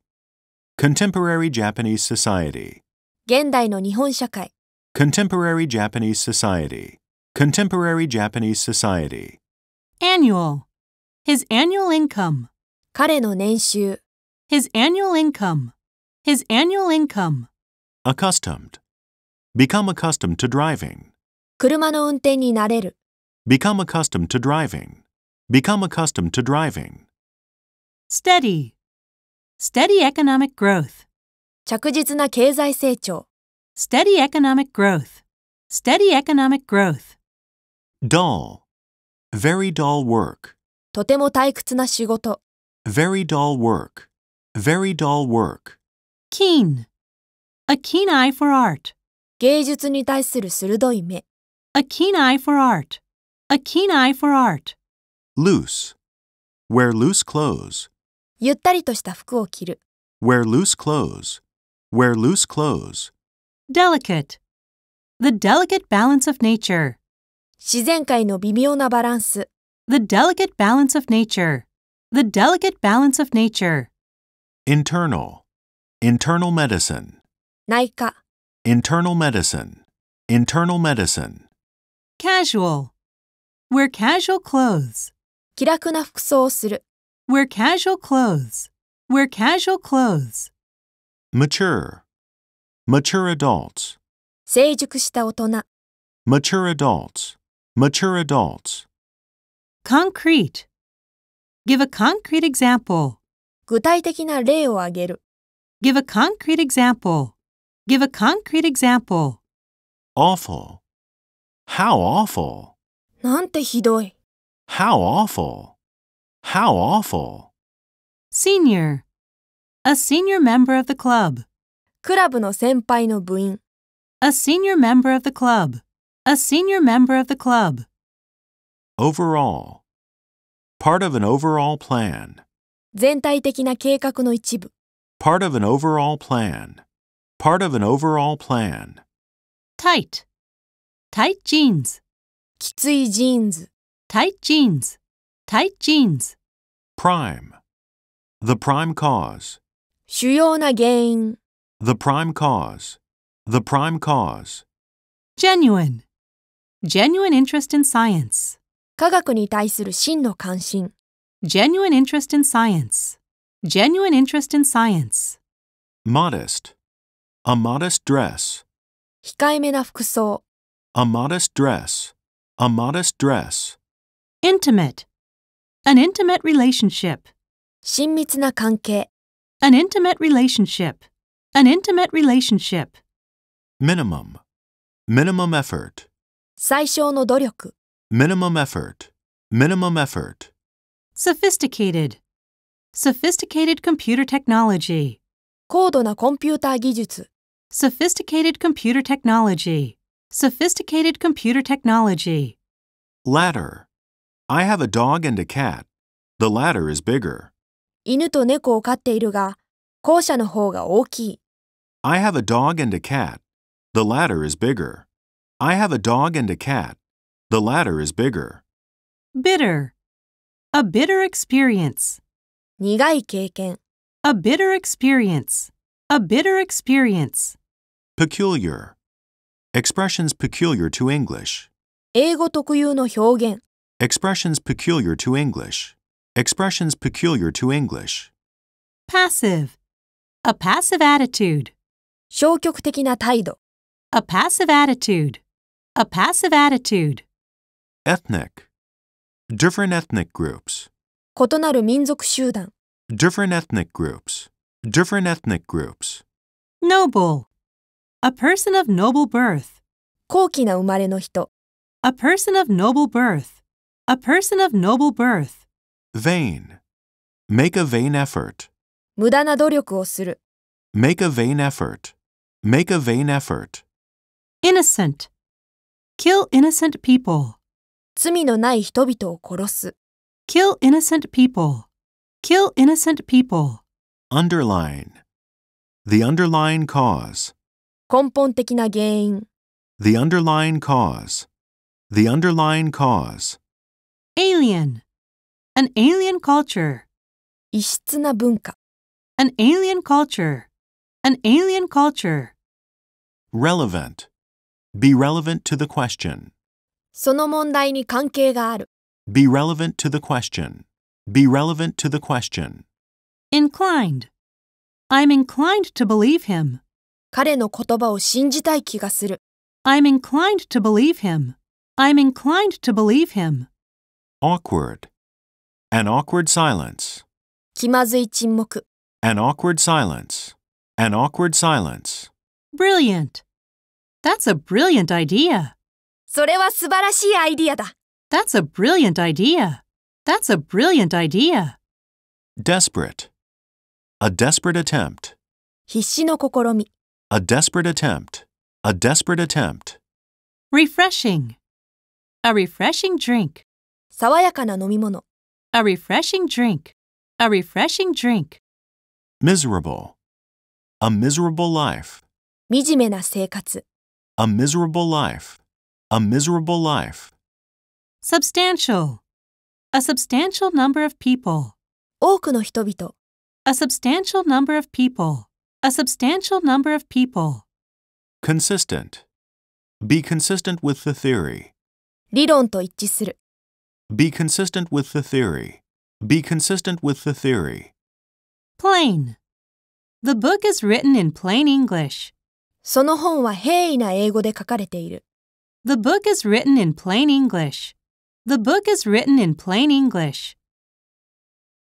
[SPEAKER 2] Contemporary Japanese society. Contemporary Japanese society. Contemporary Japanese Society.
[SPEAKER 1] Annual. His annual income. 彼の年収 His annual income. His annual income.
[SPEAKER 2] Accustomed. Become accustomed to driving.
[SPEAKER 1] 車の運転になれる
[SPEAKER 2] Become accustomed to driving. Become accustomed to driving.
[SPEAKER 1] Steady. Steady economic growth. 着実な経済成長 Steady economic growth. Steady economic growth
[SPEAKER 2] dull, very dull work. とても退屈な仕事。very dull work, very dull work.
[SPEAKER 1] keen, a keen eye for art. 芸術に対する鋭い目。a keen eye for art, a keen eye for art.
[SPEAKER 2] loose, wear loose clothes.
[SPEAKER 1] ゆったりとした服を着る。
[SPEAKER 2] wear loose clothes, wear loose clothes.
[SPEAKER 1] delicate, the delicate balance of nature. 自然界の微妙なバランス。The delicate balance of nature. The delicate balance of
[SPEAKER 2] nature. Internal. Internal medicine. Internal medicine. Internal medicine.
[SPEAKER 1] Casual. Wear casual clothes. Wear casual clothes. Wear casual clothes.
[SPEAKER 2] Mature. Mature adults. Mature adults. Mature adults.
[SPEAKER 1] Concrete. Give a concrete example. 具体的な例を挙げる。Give a concrete example. Give a concrete example.
[SPEAKER 2] Awful. How awful. なんてひどい。How awful. How awful.
[SPEAKER 1] Senior. A senior member of the club. クラブの先輩の部員。A senior member of the club. A senior member of the club.
[SPEAKER 2] Overall. Part of an overall plan.
[SPEAKER 1] 全体的な計画の一部。
[SPEAKER 2] Part of an overall plan. Part of an overall plan.
[SPEAKER 1] Tight. Tight jeans. きついジ
[SPEAKER 2] ーンズ。Tight jeans. Tight jeans. Prime. The prime cause. 主要な原因。The prime cause. The prime cause.
[SPEAKER 1] Genuine genuine interest in science genuine interest in science genuine interest in science
[SPEAKER 2] modest a modest dress a modest dress a modest dress
[SPEAKER 1] intimate an intimate relationship an intimate relationship an intimate relationship
[SPEAKER 2] minimum minimum effort
[SPEAKER 1] 最小の努力
[SPEAKER 2] minimum effort, minimum effort.
[SPEAKER 1] Sophisticated. Sophisticated computer technology. 高度なコンピューター技術 Sophisticated computer technology. Sophisticated computer technology.
[SPEAKER 2] Ladder. I have a dog and a cat. The ladder is bigger.
[SPEAKER 1] 犬と猫を飼っているが、後者の方が大きい。
[SPEAKER 2] I have a dog and a cat. The ladder is bigger. I have a dog and a cat. The latter is bigger.
[SPEAKER 1] Bitter. A bitter experience. 苦い経験 A bitter experience. A bitter experience.
[SPEAKER 2] Peculiar. Expressions peculiar to English.
[SPEAKER 1] 英語特有の表現
[SPEAKER 2] Expressions peculiar to English. Expressions peculiar to English.
[SPEAKER 1] Passive. A passive attitude. 消極的な態度 A passive attitude. A passive attitude.
[SPEAKER 2] Ethnic. Different ethnic groups. Different ethnic groups. Different ethnic groups.
[SPEAKER 1] Noble. A person of noble birth. A person of noble birth. A person of noble birth.
[SPEAKER 2] Vain. Make a vain effort. Make a vain effort. Make a vain effort.
[SPEAKER 1] Innocent kill innocent people 罪のない人々を殺す kill innocent people kill innocent
[SPEAKER 2] people underline the underlying cause 根
[SPEAKER 1] 本的な原因
[SPEAKER 2] the underlying cause the underlying cause
[SPEAKER 1] alien an alien culture 異質な文化 an alien culture an alien culture
[SPEAKER 2] relevant be relevant to the question.
[SPEAKER 1] その問題に関係がある。
[SPEAKER 2] Be relevant to the question. Be relevant to the question.
[SPEAKER 1] Inclined. I'm inclined to believe him. 彼の言葉を信じたい気がする。I'm inclined to believe him. I'm inclined to believe him.
[SPEAKER 2] Awkward. An awkward silence.
[SPEAKER 1] 気まずい沈黙。
[SPEAKER 2] An awkward silence. An awkward silence.
[SPEAKER 1] Brilliant. That's a brilliant idea. That's a brilliant idea. That's a brilliant idea.
[SPEAKER 2] Desperate. A desperate attempt. A desperate attempt. A desperate attempt.
[SPEAKER 1] Refreshing. A refreshing drink. A refreshing drink. A refreshing
[SPEAKER 2] drink. Miserable. A miserable life.
[SPEAKER 1] 惨めな生活。
[SPEAKER 2] a miserable life. A miserable life.
[SPEAKER 1] Substantial. A substantial number of people. 多くの人々 A substantial number of people. A substantial number of people.
[SPEAKER 2] Consistent. Be consistent with the theory. 理論と一致する Be consistent with the theory. Be consistent with the theory.
[SPEAKER 1] Plain. The book is written in plain English. その本は平易な英語で書かれている。The book is written in plain English. The book is written in plain English.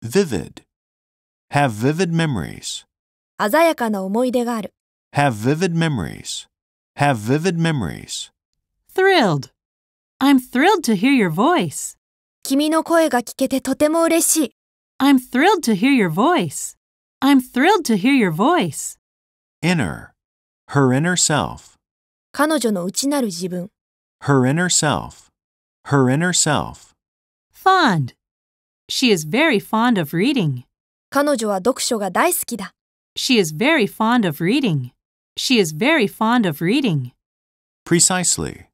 [SPEAKER 2] Vivid. Have vivid memories. 鮮
[SPEAKER 1] やかな思い出がある。
[SPEAKER 2] Have vivid memories. Have vivid memories. Thrilled. I'm thrilled to hear your
[SPEAKER 1] voice. 君の声が聞けてとても嬉しい。I'm thrilled to hear your voice.
[SPEAKER 2] I'm thrilled to hear your
[SPEAKER 1] voice.
[SPEAKER 2] Inner her inner self her inner self her inner self
[SPEAKER 1] Fond. She is very fond of reading. She is very fond of reading. She is very fond
[SPEAKER 2] of reading. precisely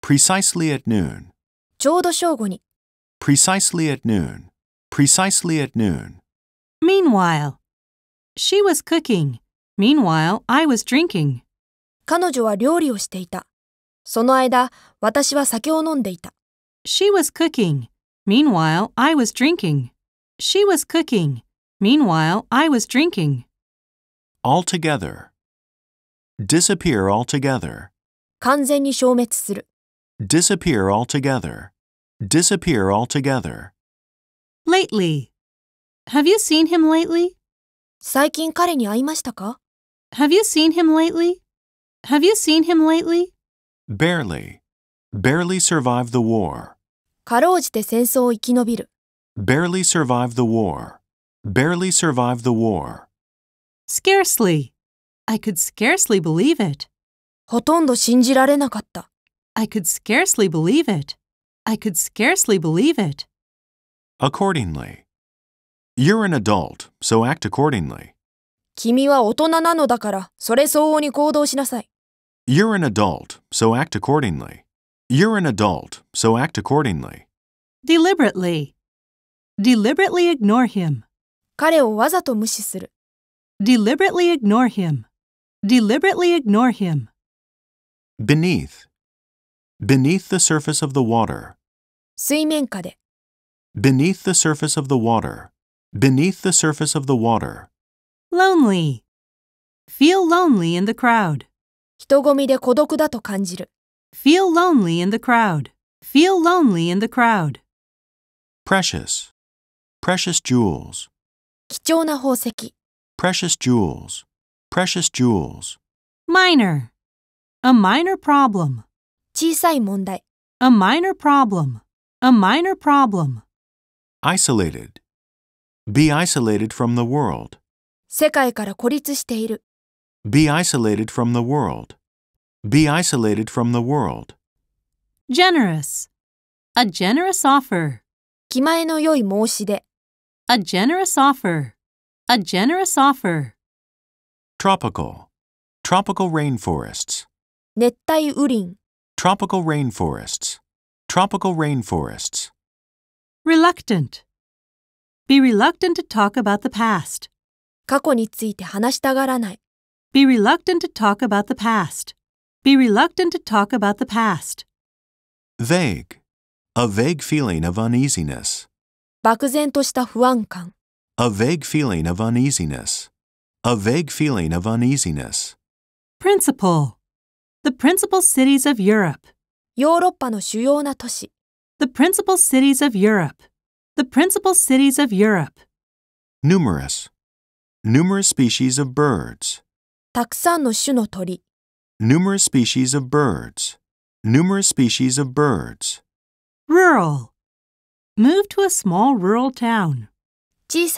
[SPEAKER 2] precisely at noon ちょうど正午に precisely at noon precisely at noon
[SPEAKER 1] Meanwhile, she was cooking. Meanwhile, I was drinking. 彼女は料理をしていた。その間、私は酒を飲んでいた。She was cooking. Meanwhile, I was drinking. She was cooking. Meanwhile, I was drinking.
[SPEAKER 2] Altogether. Disappear altogether.
[SPEAKER 1] 完全に消滅する。
[SPEAKER 2] Disappear altogether. Disappear altogether.
[SPEAKER 1] Lately. Have you seen him lately? 最近彼に会いましたか have you seen him lately? Have you seen him lately?
[SPEAKER 2] Barely. Barely survived the war. Barely survived the war. Barely survived the war.
[SPEAKER 1] Scarcely. I could scarcely believe it. ほとんど信じられなかった。I could scarcely believe it. I could scarcely believe it.
[SPEAKER 2] Accordingly. You're an adult, so act accordingly.
[SPEAKER 1] 君は大人なのだから、それ相応に行動しなさい。
[SPEAKER 2] You're an adult, so act accordingly. You're an adult, so act accordingly.
[SPEAKER 1] Deliberately. Deliberately ignore him. 彼をわざと無視する。Deliberately ignore him. Deliberately ignore him.
[SPEAKER 2] Beneath. Beneath the surface of the water.
[SPEAKER 1] 水面下で。
[SPEAKER 2] Beneath the surface of the water. Beneath the surface of the water
[SPEAKER 1] lonely feel lonely in the crowd 人混みで孤独だと感じる feel lonely in the crowd feel lonely in
[SPEAKER 2] the crowd precious precious jewels 貴
[SPEAKER 1] 重な宝石
[SPEAKER 2] precious jewels precious jewels
[SPEAKER 1] minor a minor problem 小さい問題 a minor problem a minor problem
[SPEAKER 2] isolated be isolated from the world
[SPEAKER 1] 世界から孤立している。
[SPEAKER 2] Be isolated from the world. Be isolated from the world.
[SPEAKER 1] Generous. A generous offer. 気前の良い申し出。A generous offer. A generous offer.
[SPEAKER 2] Tropical. Tropical rainforests. Tropical rainforests. Tropical rainforests. Reluctant.
[SPEAKER 1] Be reluctant
[SPEAKER 2] to talk about the
[SPEAKER 1] past. 過去について話したがらない。Be reluctant to talk about the past. Be reluctant to talk about the past.
[SPEAKER 2] Vague. A vague feeling of uneasiness. a vague feeling of uneasiness. A vague feeling of uneasiness.
[SPEAKER 1] Principal. The principal cities of Europe. The principal cities of Europe. The principal cities of Europe.
[SPEAKER 2] Numerous. Numerous species of birds.
[SPEAKER 1] Numerous
[SPEAKER 2] species of birds. Numerous species of birds.
[SPEAKER 1] Rural. Move to a small rural town. Move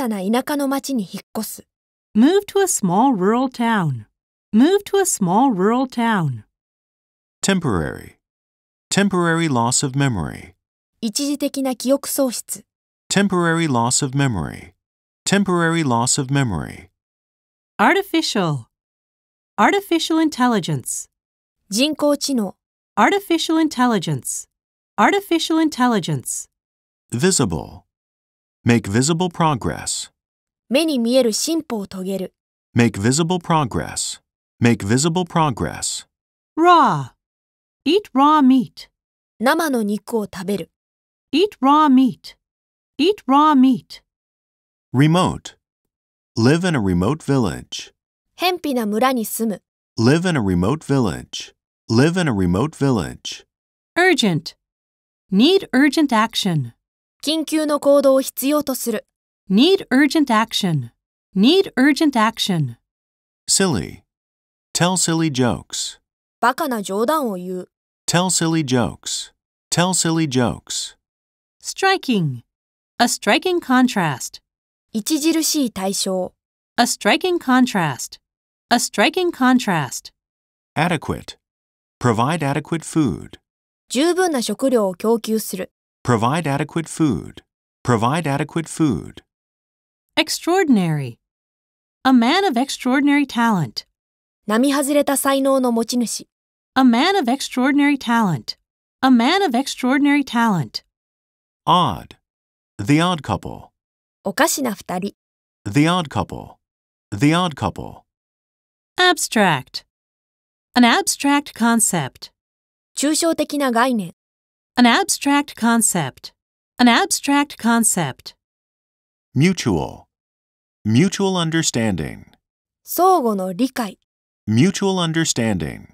[SPEAKER 1] to a small rural town. Move to a small rural
[SPEAKER 2] town. Temporary. Temporary loss of memory. Temporary loss of memory. Temporary loss of memory.
[SPEAKER 1] Artificial. Artificial intelligence. 人工知能 Artificial intelligence. Artificial
[SPEAKER 2] intelligence. Visible. Make visible progress.
[SPEAKER 1] 目に見える進歩を遂げる
[SPEAKER 2] Make visible progress. Make visible progress.
[SPEAKER 1] Raw. Eat raw meat. 生の肉を食べる Eat raw meat. Eat raw meat
[SPEAKER 2] remote, live in a remote village. Live in a remote village, live in a remote village.
[SPEAKER 1] Urgent. Need urgent action. Need urgent action. Need urgent action.
[SPEAKER 2] Silly. Tell silly jokes. Tell silly jokes. Tell silly jokes.
[SPEAKER 1] Striking. A striking contrast. 著しい対象 A striking contrast. A striking contrast.
[SPEAKER 2] Adequate. Provide adequate food.
[SPEAKER 1] 十分な食料を供給する
[SPEAKER 2] Provide adequate food. Provide adequate food.
[SPEAKER 1] Extraordinary. A man of extraordinary talent. 並外れた才能の持ち主 A man of extraordinary talent. A man of extraordinary talent.
[SPEAKER 2] Odd. The odd couple. お
[SPEAKER 1] かしな二人。
[SPEAKER 2] The odd couple. The odd couple.
[SPEAKER 1] Abstract. An abstract concept. 抽象的な概念。An abstract concept. An abstract concept.
[SPEAKER 2] Mutual. Mutual understanding.
[SPEAKER 1] 相互の理解。
[SPEAKER 2] Mutual understanding.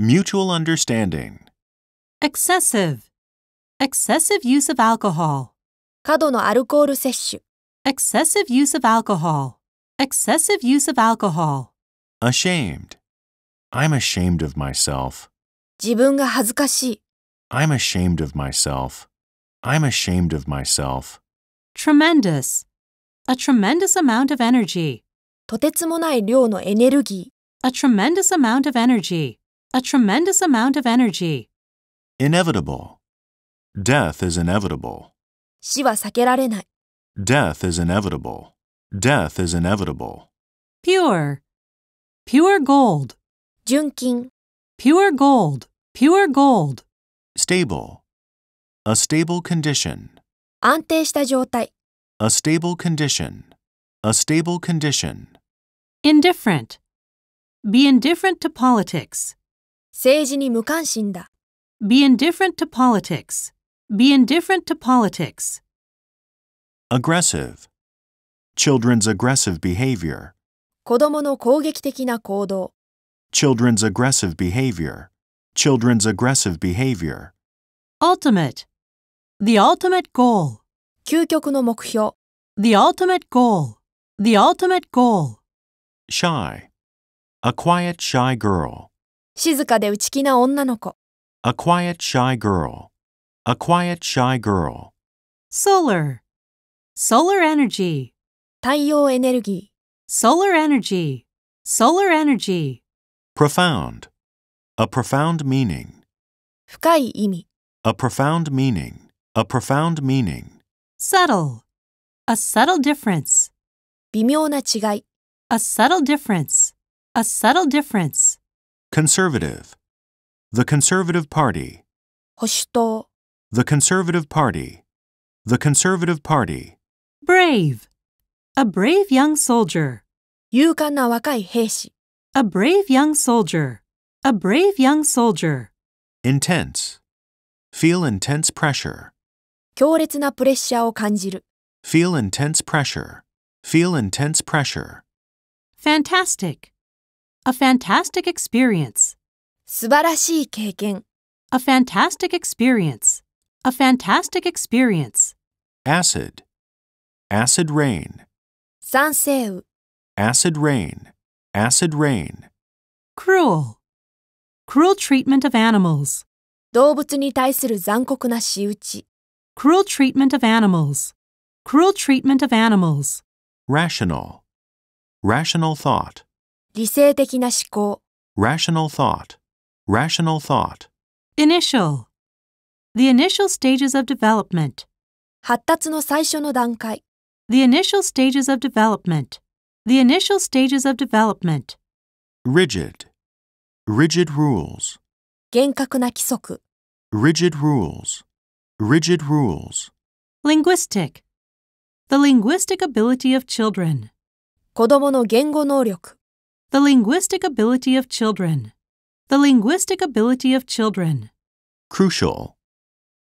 [SPEAKER 2] Mutual understanding.
[SPEAKER 1] Excessive. Excessive use of alcohol. 過度のアルコール摂取。Excessive use of alcohol. Excessive use of alcohol.
[SPEAKER 2] Ashamed. I'm ashamed of myself. i am ashamed of myself. I'm ashamed of myself.
[SPEAKER 1] Tremendous. A tremendous amount of energy. A tremendous amount of energy. A tremendous amount of energy.
[SPEAKER 2] Inevitable. Death is inevitable.
[SPEAKER 1] 死は避けられない。
[SPEAKER 2] Death is inevitable. Death is inevitable.
[SPEAKER 1] Pure. Pure gold. Junkin.
[SPEAKER 2] Pure gold. Pure gold. Stable. A stable condition. 安定した状態 A stable condition. A stable condition.
[SPEAKER 1] Indifferent. Be indifferent to politics. 政治に無関心だ Be indifferent to politics. Be indifferent to politics
[SPEAKER 2] aggressive children's aggressive behavior children's aggressive behavior children's aggressive behavior
[SPEAKER 1] ultimate the ultimate goal 究極の目標 the ultimate goal the ultimate goal
[SPEAKER 2] shy a quiet shy girl
[SPEAKER 1] 静かで内気な女の子
[SPEAKER 2] a quiet shy girl a quiet shy girl
[SPEAKER 1] solar solar energy 太陽エネルギー solar energy solar energy
[SPEAKER 2] profound a profound meaning 深い意味 a profound meaning a profound meaning
[SPEAKER 1] subtle a subtle difference 微妙な違い a subtle difference a subtle difference
[SPEAKER 2] conservative the conservative party 保守党 the conservative party the conservative party
[SPEAKER 1] brave, a brave young soldier. A brave young soldier, a
[SPEAKER 2] brave young soldier. Intense, feel intense pressure. Feel intense pressure, feel intense pressure.
[SPEAKER 1] Fantastic, a fantastic experience. A fantastic experience, a fantastic experience.
[SPEAKER 2] Acid, acid rain
[SPEAKER 1] 酸性雨
[SPEAKER 2] acid rain acid rain
[SPEAKER 1] cruel cruel treatment of animals 動物に対する残酷な仕打ち cruel treatment of animals cruel treatment of animals
[SPEAKER 2] rational rational thought
[SPEAKER 1] 理性的な思考
[SPEAKER 2] rational thought rational thought
[SPEAKER 1] initial the initial stages of development 発達の最初の段階 the initial stages of development. The initial stages of development.
[SPEAKER 2] Rigid. Rigid rules. 厳格な規則 Rigid rules. Rigid rules.
[SPEAKER 1] Linguistic. The linguistic ability of children. 子供の言語能力 The linguistic ability of children. The linguistic ability of children.
[SPEAKER 2] Crucial.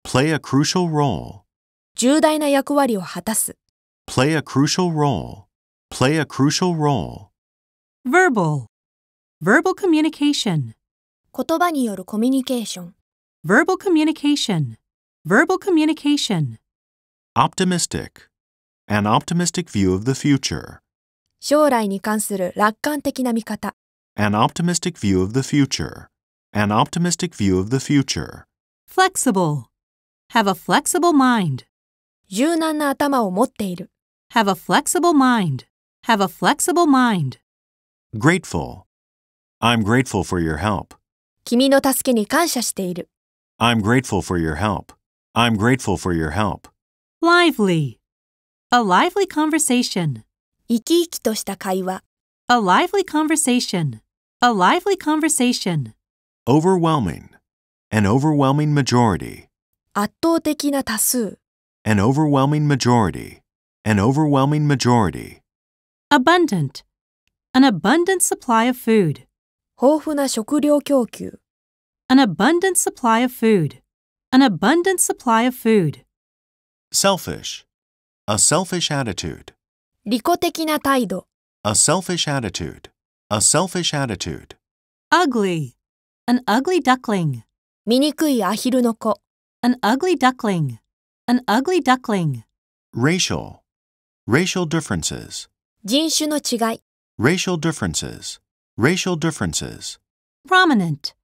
[SPEAKER 2] Play a crucial role.
[SPEAKER 1] 重大な役割を果たす
[SPEAKER 2] Play a crucial role. Play a crucial role.
[SPEAKER 1] Verbal. Verbal communication. 言葉によるコミュニケーション。Verbal communication. Verbal communication.
[SPEAKER 2] Optimistic. An optimistic view of the future.
[SPEAKER 1] 将来に関する楽観的な見方。
[SPEAKER 2] An optimistic view of the future. An optimistic view of the future.
[SPEAKER 1] Flexible. Have a flexible mind. 柔軟な頭を持っている。have a flexible mind. Have a flexible mind.
[SPEAKER 2] Grateful. I'm grateful for your help. i am grateful for your help. I'm grateful for your help.
[SPEAKER 1] Lively. A lively conversation. A lively conversation. A lively conversation.
[SPEAKER 2] Overwhelming. An overwhelming majority. An overwhelming majority. An overwhelming majority.
[SPEAKER 1] Abundant. An abundant supply of food. an abundant supply of food. An abundant supply of food.
[SPEAKER 2] Selfish. A selfish attitude. a selfish attitude. A selfish attitude.
[SPEAKER 1] Ugly. An ugly duckling. an ugly duckling. An ugly duckling.
[SPEAKER 2] Racial. Racial differences. Racial differences. Racial differences.
[SPEAKER 1] Prominent.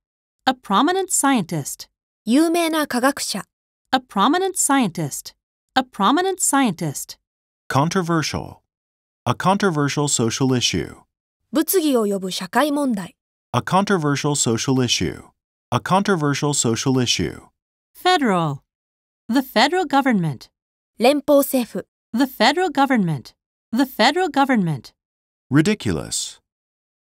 [SPEAKER 1] A prominent scientist. A prominent scientist. A prominent scientist.
[SPEAKER 2] Controversial. A controversial social issue. A controversial social issue. A controversial social issue.
[SPEAKER 1] Federal. The federal government. 連邦政府。the federal government. The federal government.
[SPEAKER 2] Ridiculous.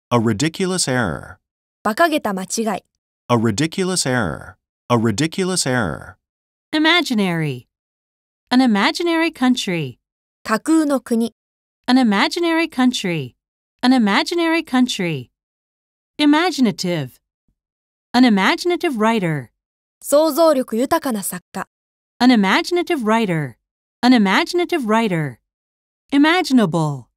[SPEAKER 2] A ridiculous error.
[SPEAKER 1] A
[SPEAKER 2] ridiculous error. A ridiculous error.
[SPEAKER 1] Imaginary. An imaginary country. An imaginary country. An imaginary country. Imaginative. An imaginative writer. An imaginative writer. An imaginative writer. Imaginable.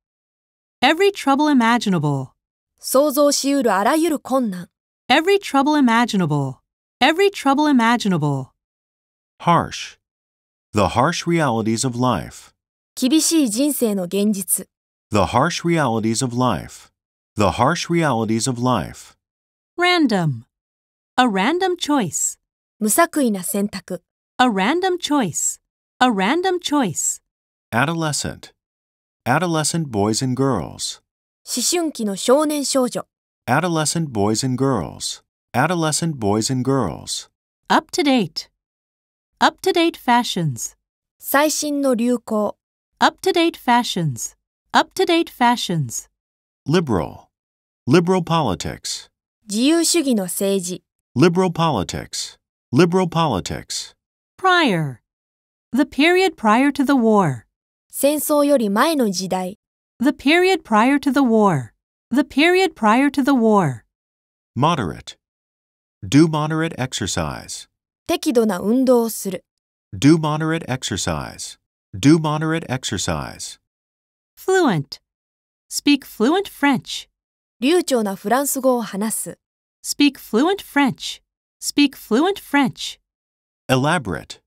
[SPEAKER 1] Every trouble imaginable. 想像しうるあらゆる困難。Every trouble imaginable. Every trouble imaginable.
[SPEAKER 2] Harsh. The harsh realities of life.
[SPEAKER 1] 厳しい人生の現実。
[SPEAKER 2] The harsh realities of life. The harsh realities of life.
[SPEAKER 1] Random. A random choice. A random choice. A random choice.
[SPEAKER 2] Adolescent. Adolescent boys and girls. Adolescent boys and girls. Adolescent boys and girls.
[SPEAKER 1] Up to date. Up to date fashions. 最新の流行. Up to date fashions. Up to date fashions.
[SPEAKER 2] Liberal. Liberal politics.
[SPEAKER 1] 自由主義の政治.
[SPEAKER 2] Liberal politics. Liberal politics.
[SPEAKER 1] Prior. The period prior to the war. 戦争より前の時代。The period prior to the war. The period prior to the war.
[SPEAKER 2] Moderate. Do moderate exercise.
[SPEAKER 1] 適度な運動をする。
[SPEAKER 2] Do moderate exercise. Do moderate exercise.
[SPEAKER 1] Fluent. Speak fluent French. 流暢なフランス語を話す。Speak fluent French. Speak fluent French.
[SPEAKER 2] Elaborate.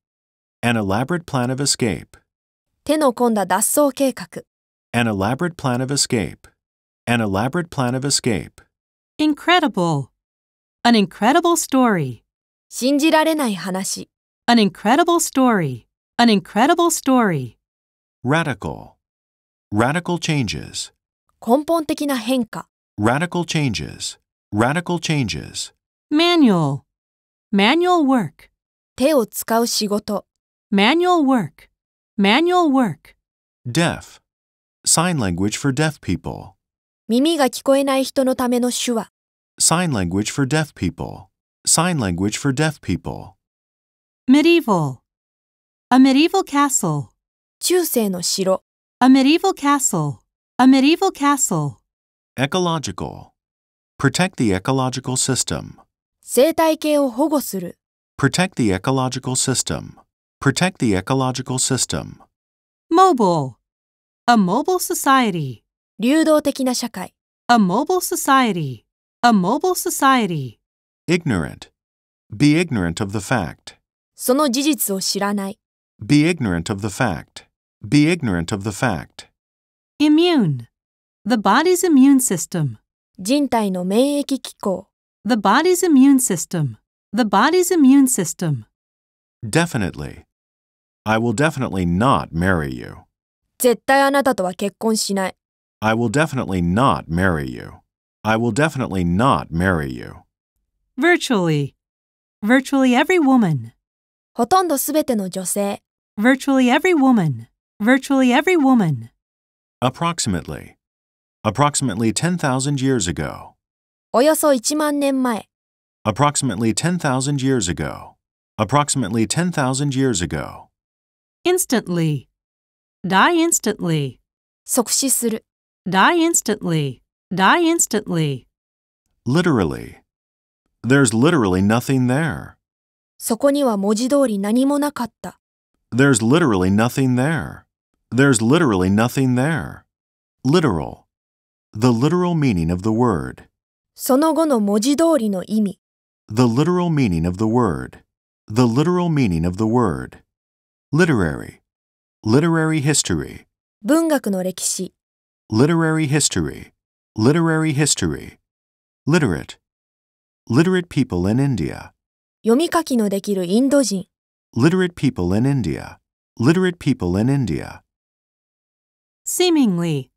[SPEAKER 2] An elaborate plan of escape. 手
[SPEAKER 1] の込んだ脱走計画。
[SPEAKER 2] An elaborate plan of escape. An elaborate plan of escape.
[SPEAKER 1] Incredible. An incredible story. 信じられない話。An incredible story. An incredible story.
[SPEAKER 2] Radical. Radical changes.
[SPEAKER 1] 根本的な変化。
[SPEAKER 2] Radical changes. Radical changes.
[SPEAKER 1] Manual. Manual work. 手を使う仕事。Manual work. Manual work.
[SPEAKER 2] Deaf. Sign language for deaf people.
[SPEAKER 1] 耳が聞こえない人のための手話。
[SPEAKER 2] Sign language for deaf people. Sign language for deaf people.
[SPEAKER 1] Medieval. A medieval castle. 中世の城。A medieval castle. A medieval castle.
[SPEAKER 2] Ecological. Protect the ecological system.
[SPEAKER 1] 生態系を保護する。
[SPEAKER 2] Protect the ecological system. Protect the ecological system.
[SPEAKER 1] Mobile. A mobile society. A mobile society. A mobile society.
[SPEAKER 2] Ignorant. Be ignorant of the fact. Be ignorant of the fact. Be ignorant of the fact.
[SPEAKER 1] Immune. The body's immune system. The body's immune system. The body's immune system.
[SPEAKER 2] Definitely. I will definitely not marry you. I will definitely not marry you. I will definitely not marry you.
[SPEAKER 1] Virtually. Virtually every woman. Virtually every woman. Virtually every woman.
[SPEAKER 2] Approximately. Approximately 10,000 years ago.
[SPEAKER 1] Approximately
[SPEAKER 2] 10,000 years ago. Approximately 10,000 years ago
[SPEAKER 1] instantly, die instantly, 即死する die instantly, die instantly,
[SPEAKER 2] Literally. There's literally nothing there.
[SPEAKER 1] そこには文字通り何もなかった
[SPEAKER 2] There's literally nothing there. There's literally nothing there. Literal. The literal meaning of the word.
[SPEAKER 1] その後の文字通りの意味
[SPEAKER 2] The literal meaning of the word. The literal meaning of the word literary literary history
[SPEAKER 1] 文学の歴史
[SPEAKER 2] literary history literary history literate literate people in india
[SPEAKER 1] 読み書きのできるインド人
[SPEAKER 2] literate people in india literate people in india
[SPEAKER 1] seemingly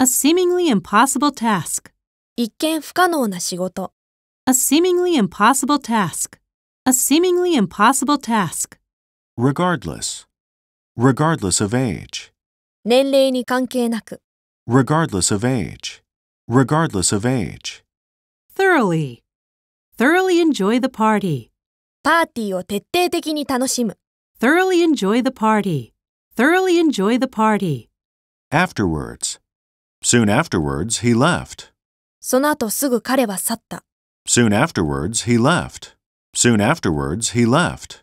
[SPEAKER 1] a seemingly impossible task 一見不可能な仕事 a seemingly impossible task a seemingly impossible task
[SPEAKER 2] regardless, regardless of age.
[SPEAKER 1] 年齢に関係なく
[SPEAKER 2] regardless of age, regardless of age.
[SPEAKER 1] Thoroughly, thoroughly enjoy the party. パーティーを徹底的に楽しむ Thoroughly enjoy the party. Thoroughly enjoy the party.
[SPEAKER 2] Afterwards, soon afterwards he left.
[SPEAKER 1] その後すぐ彼は去った
[SPEAKER 2] Soon afterwards he left. Soon afterwards he left.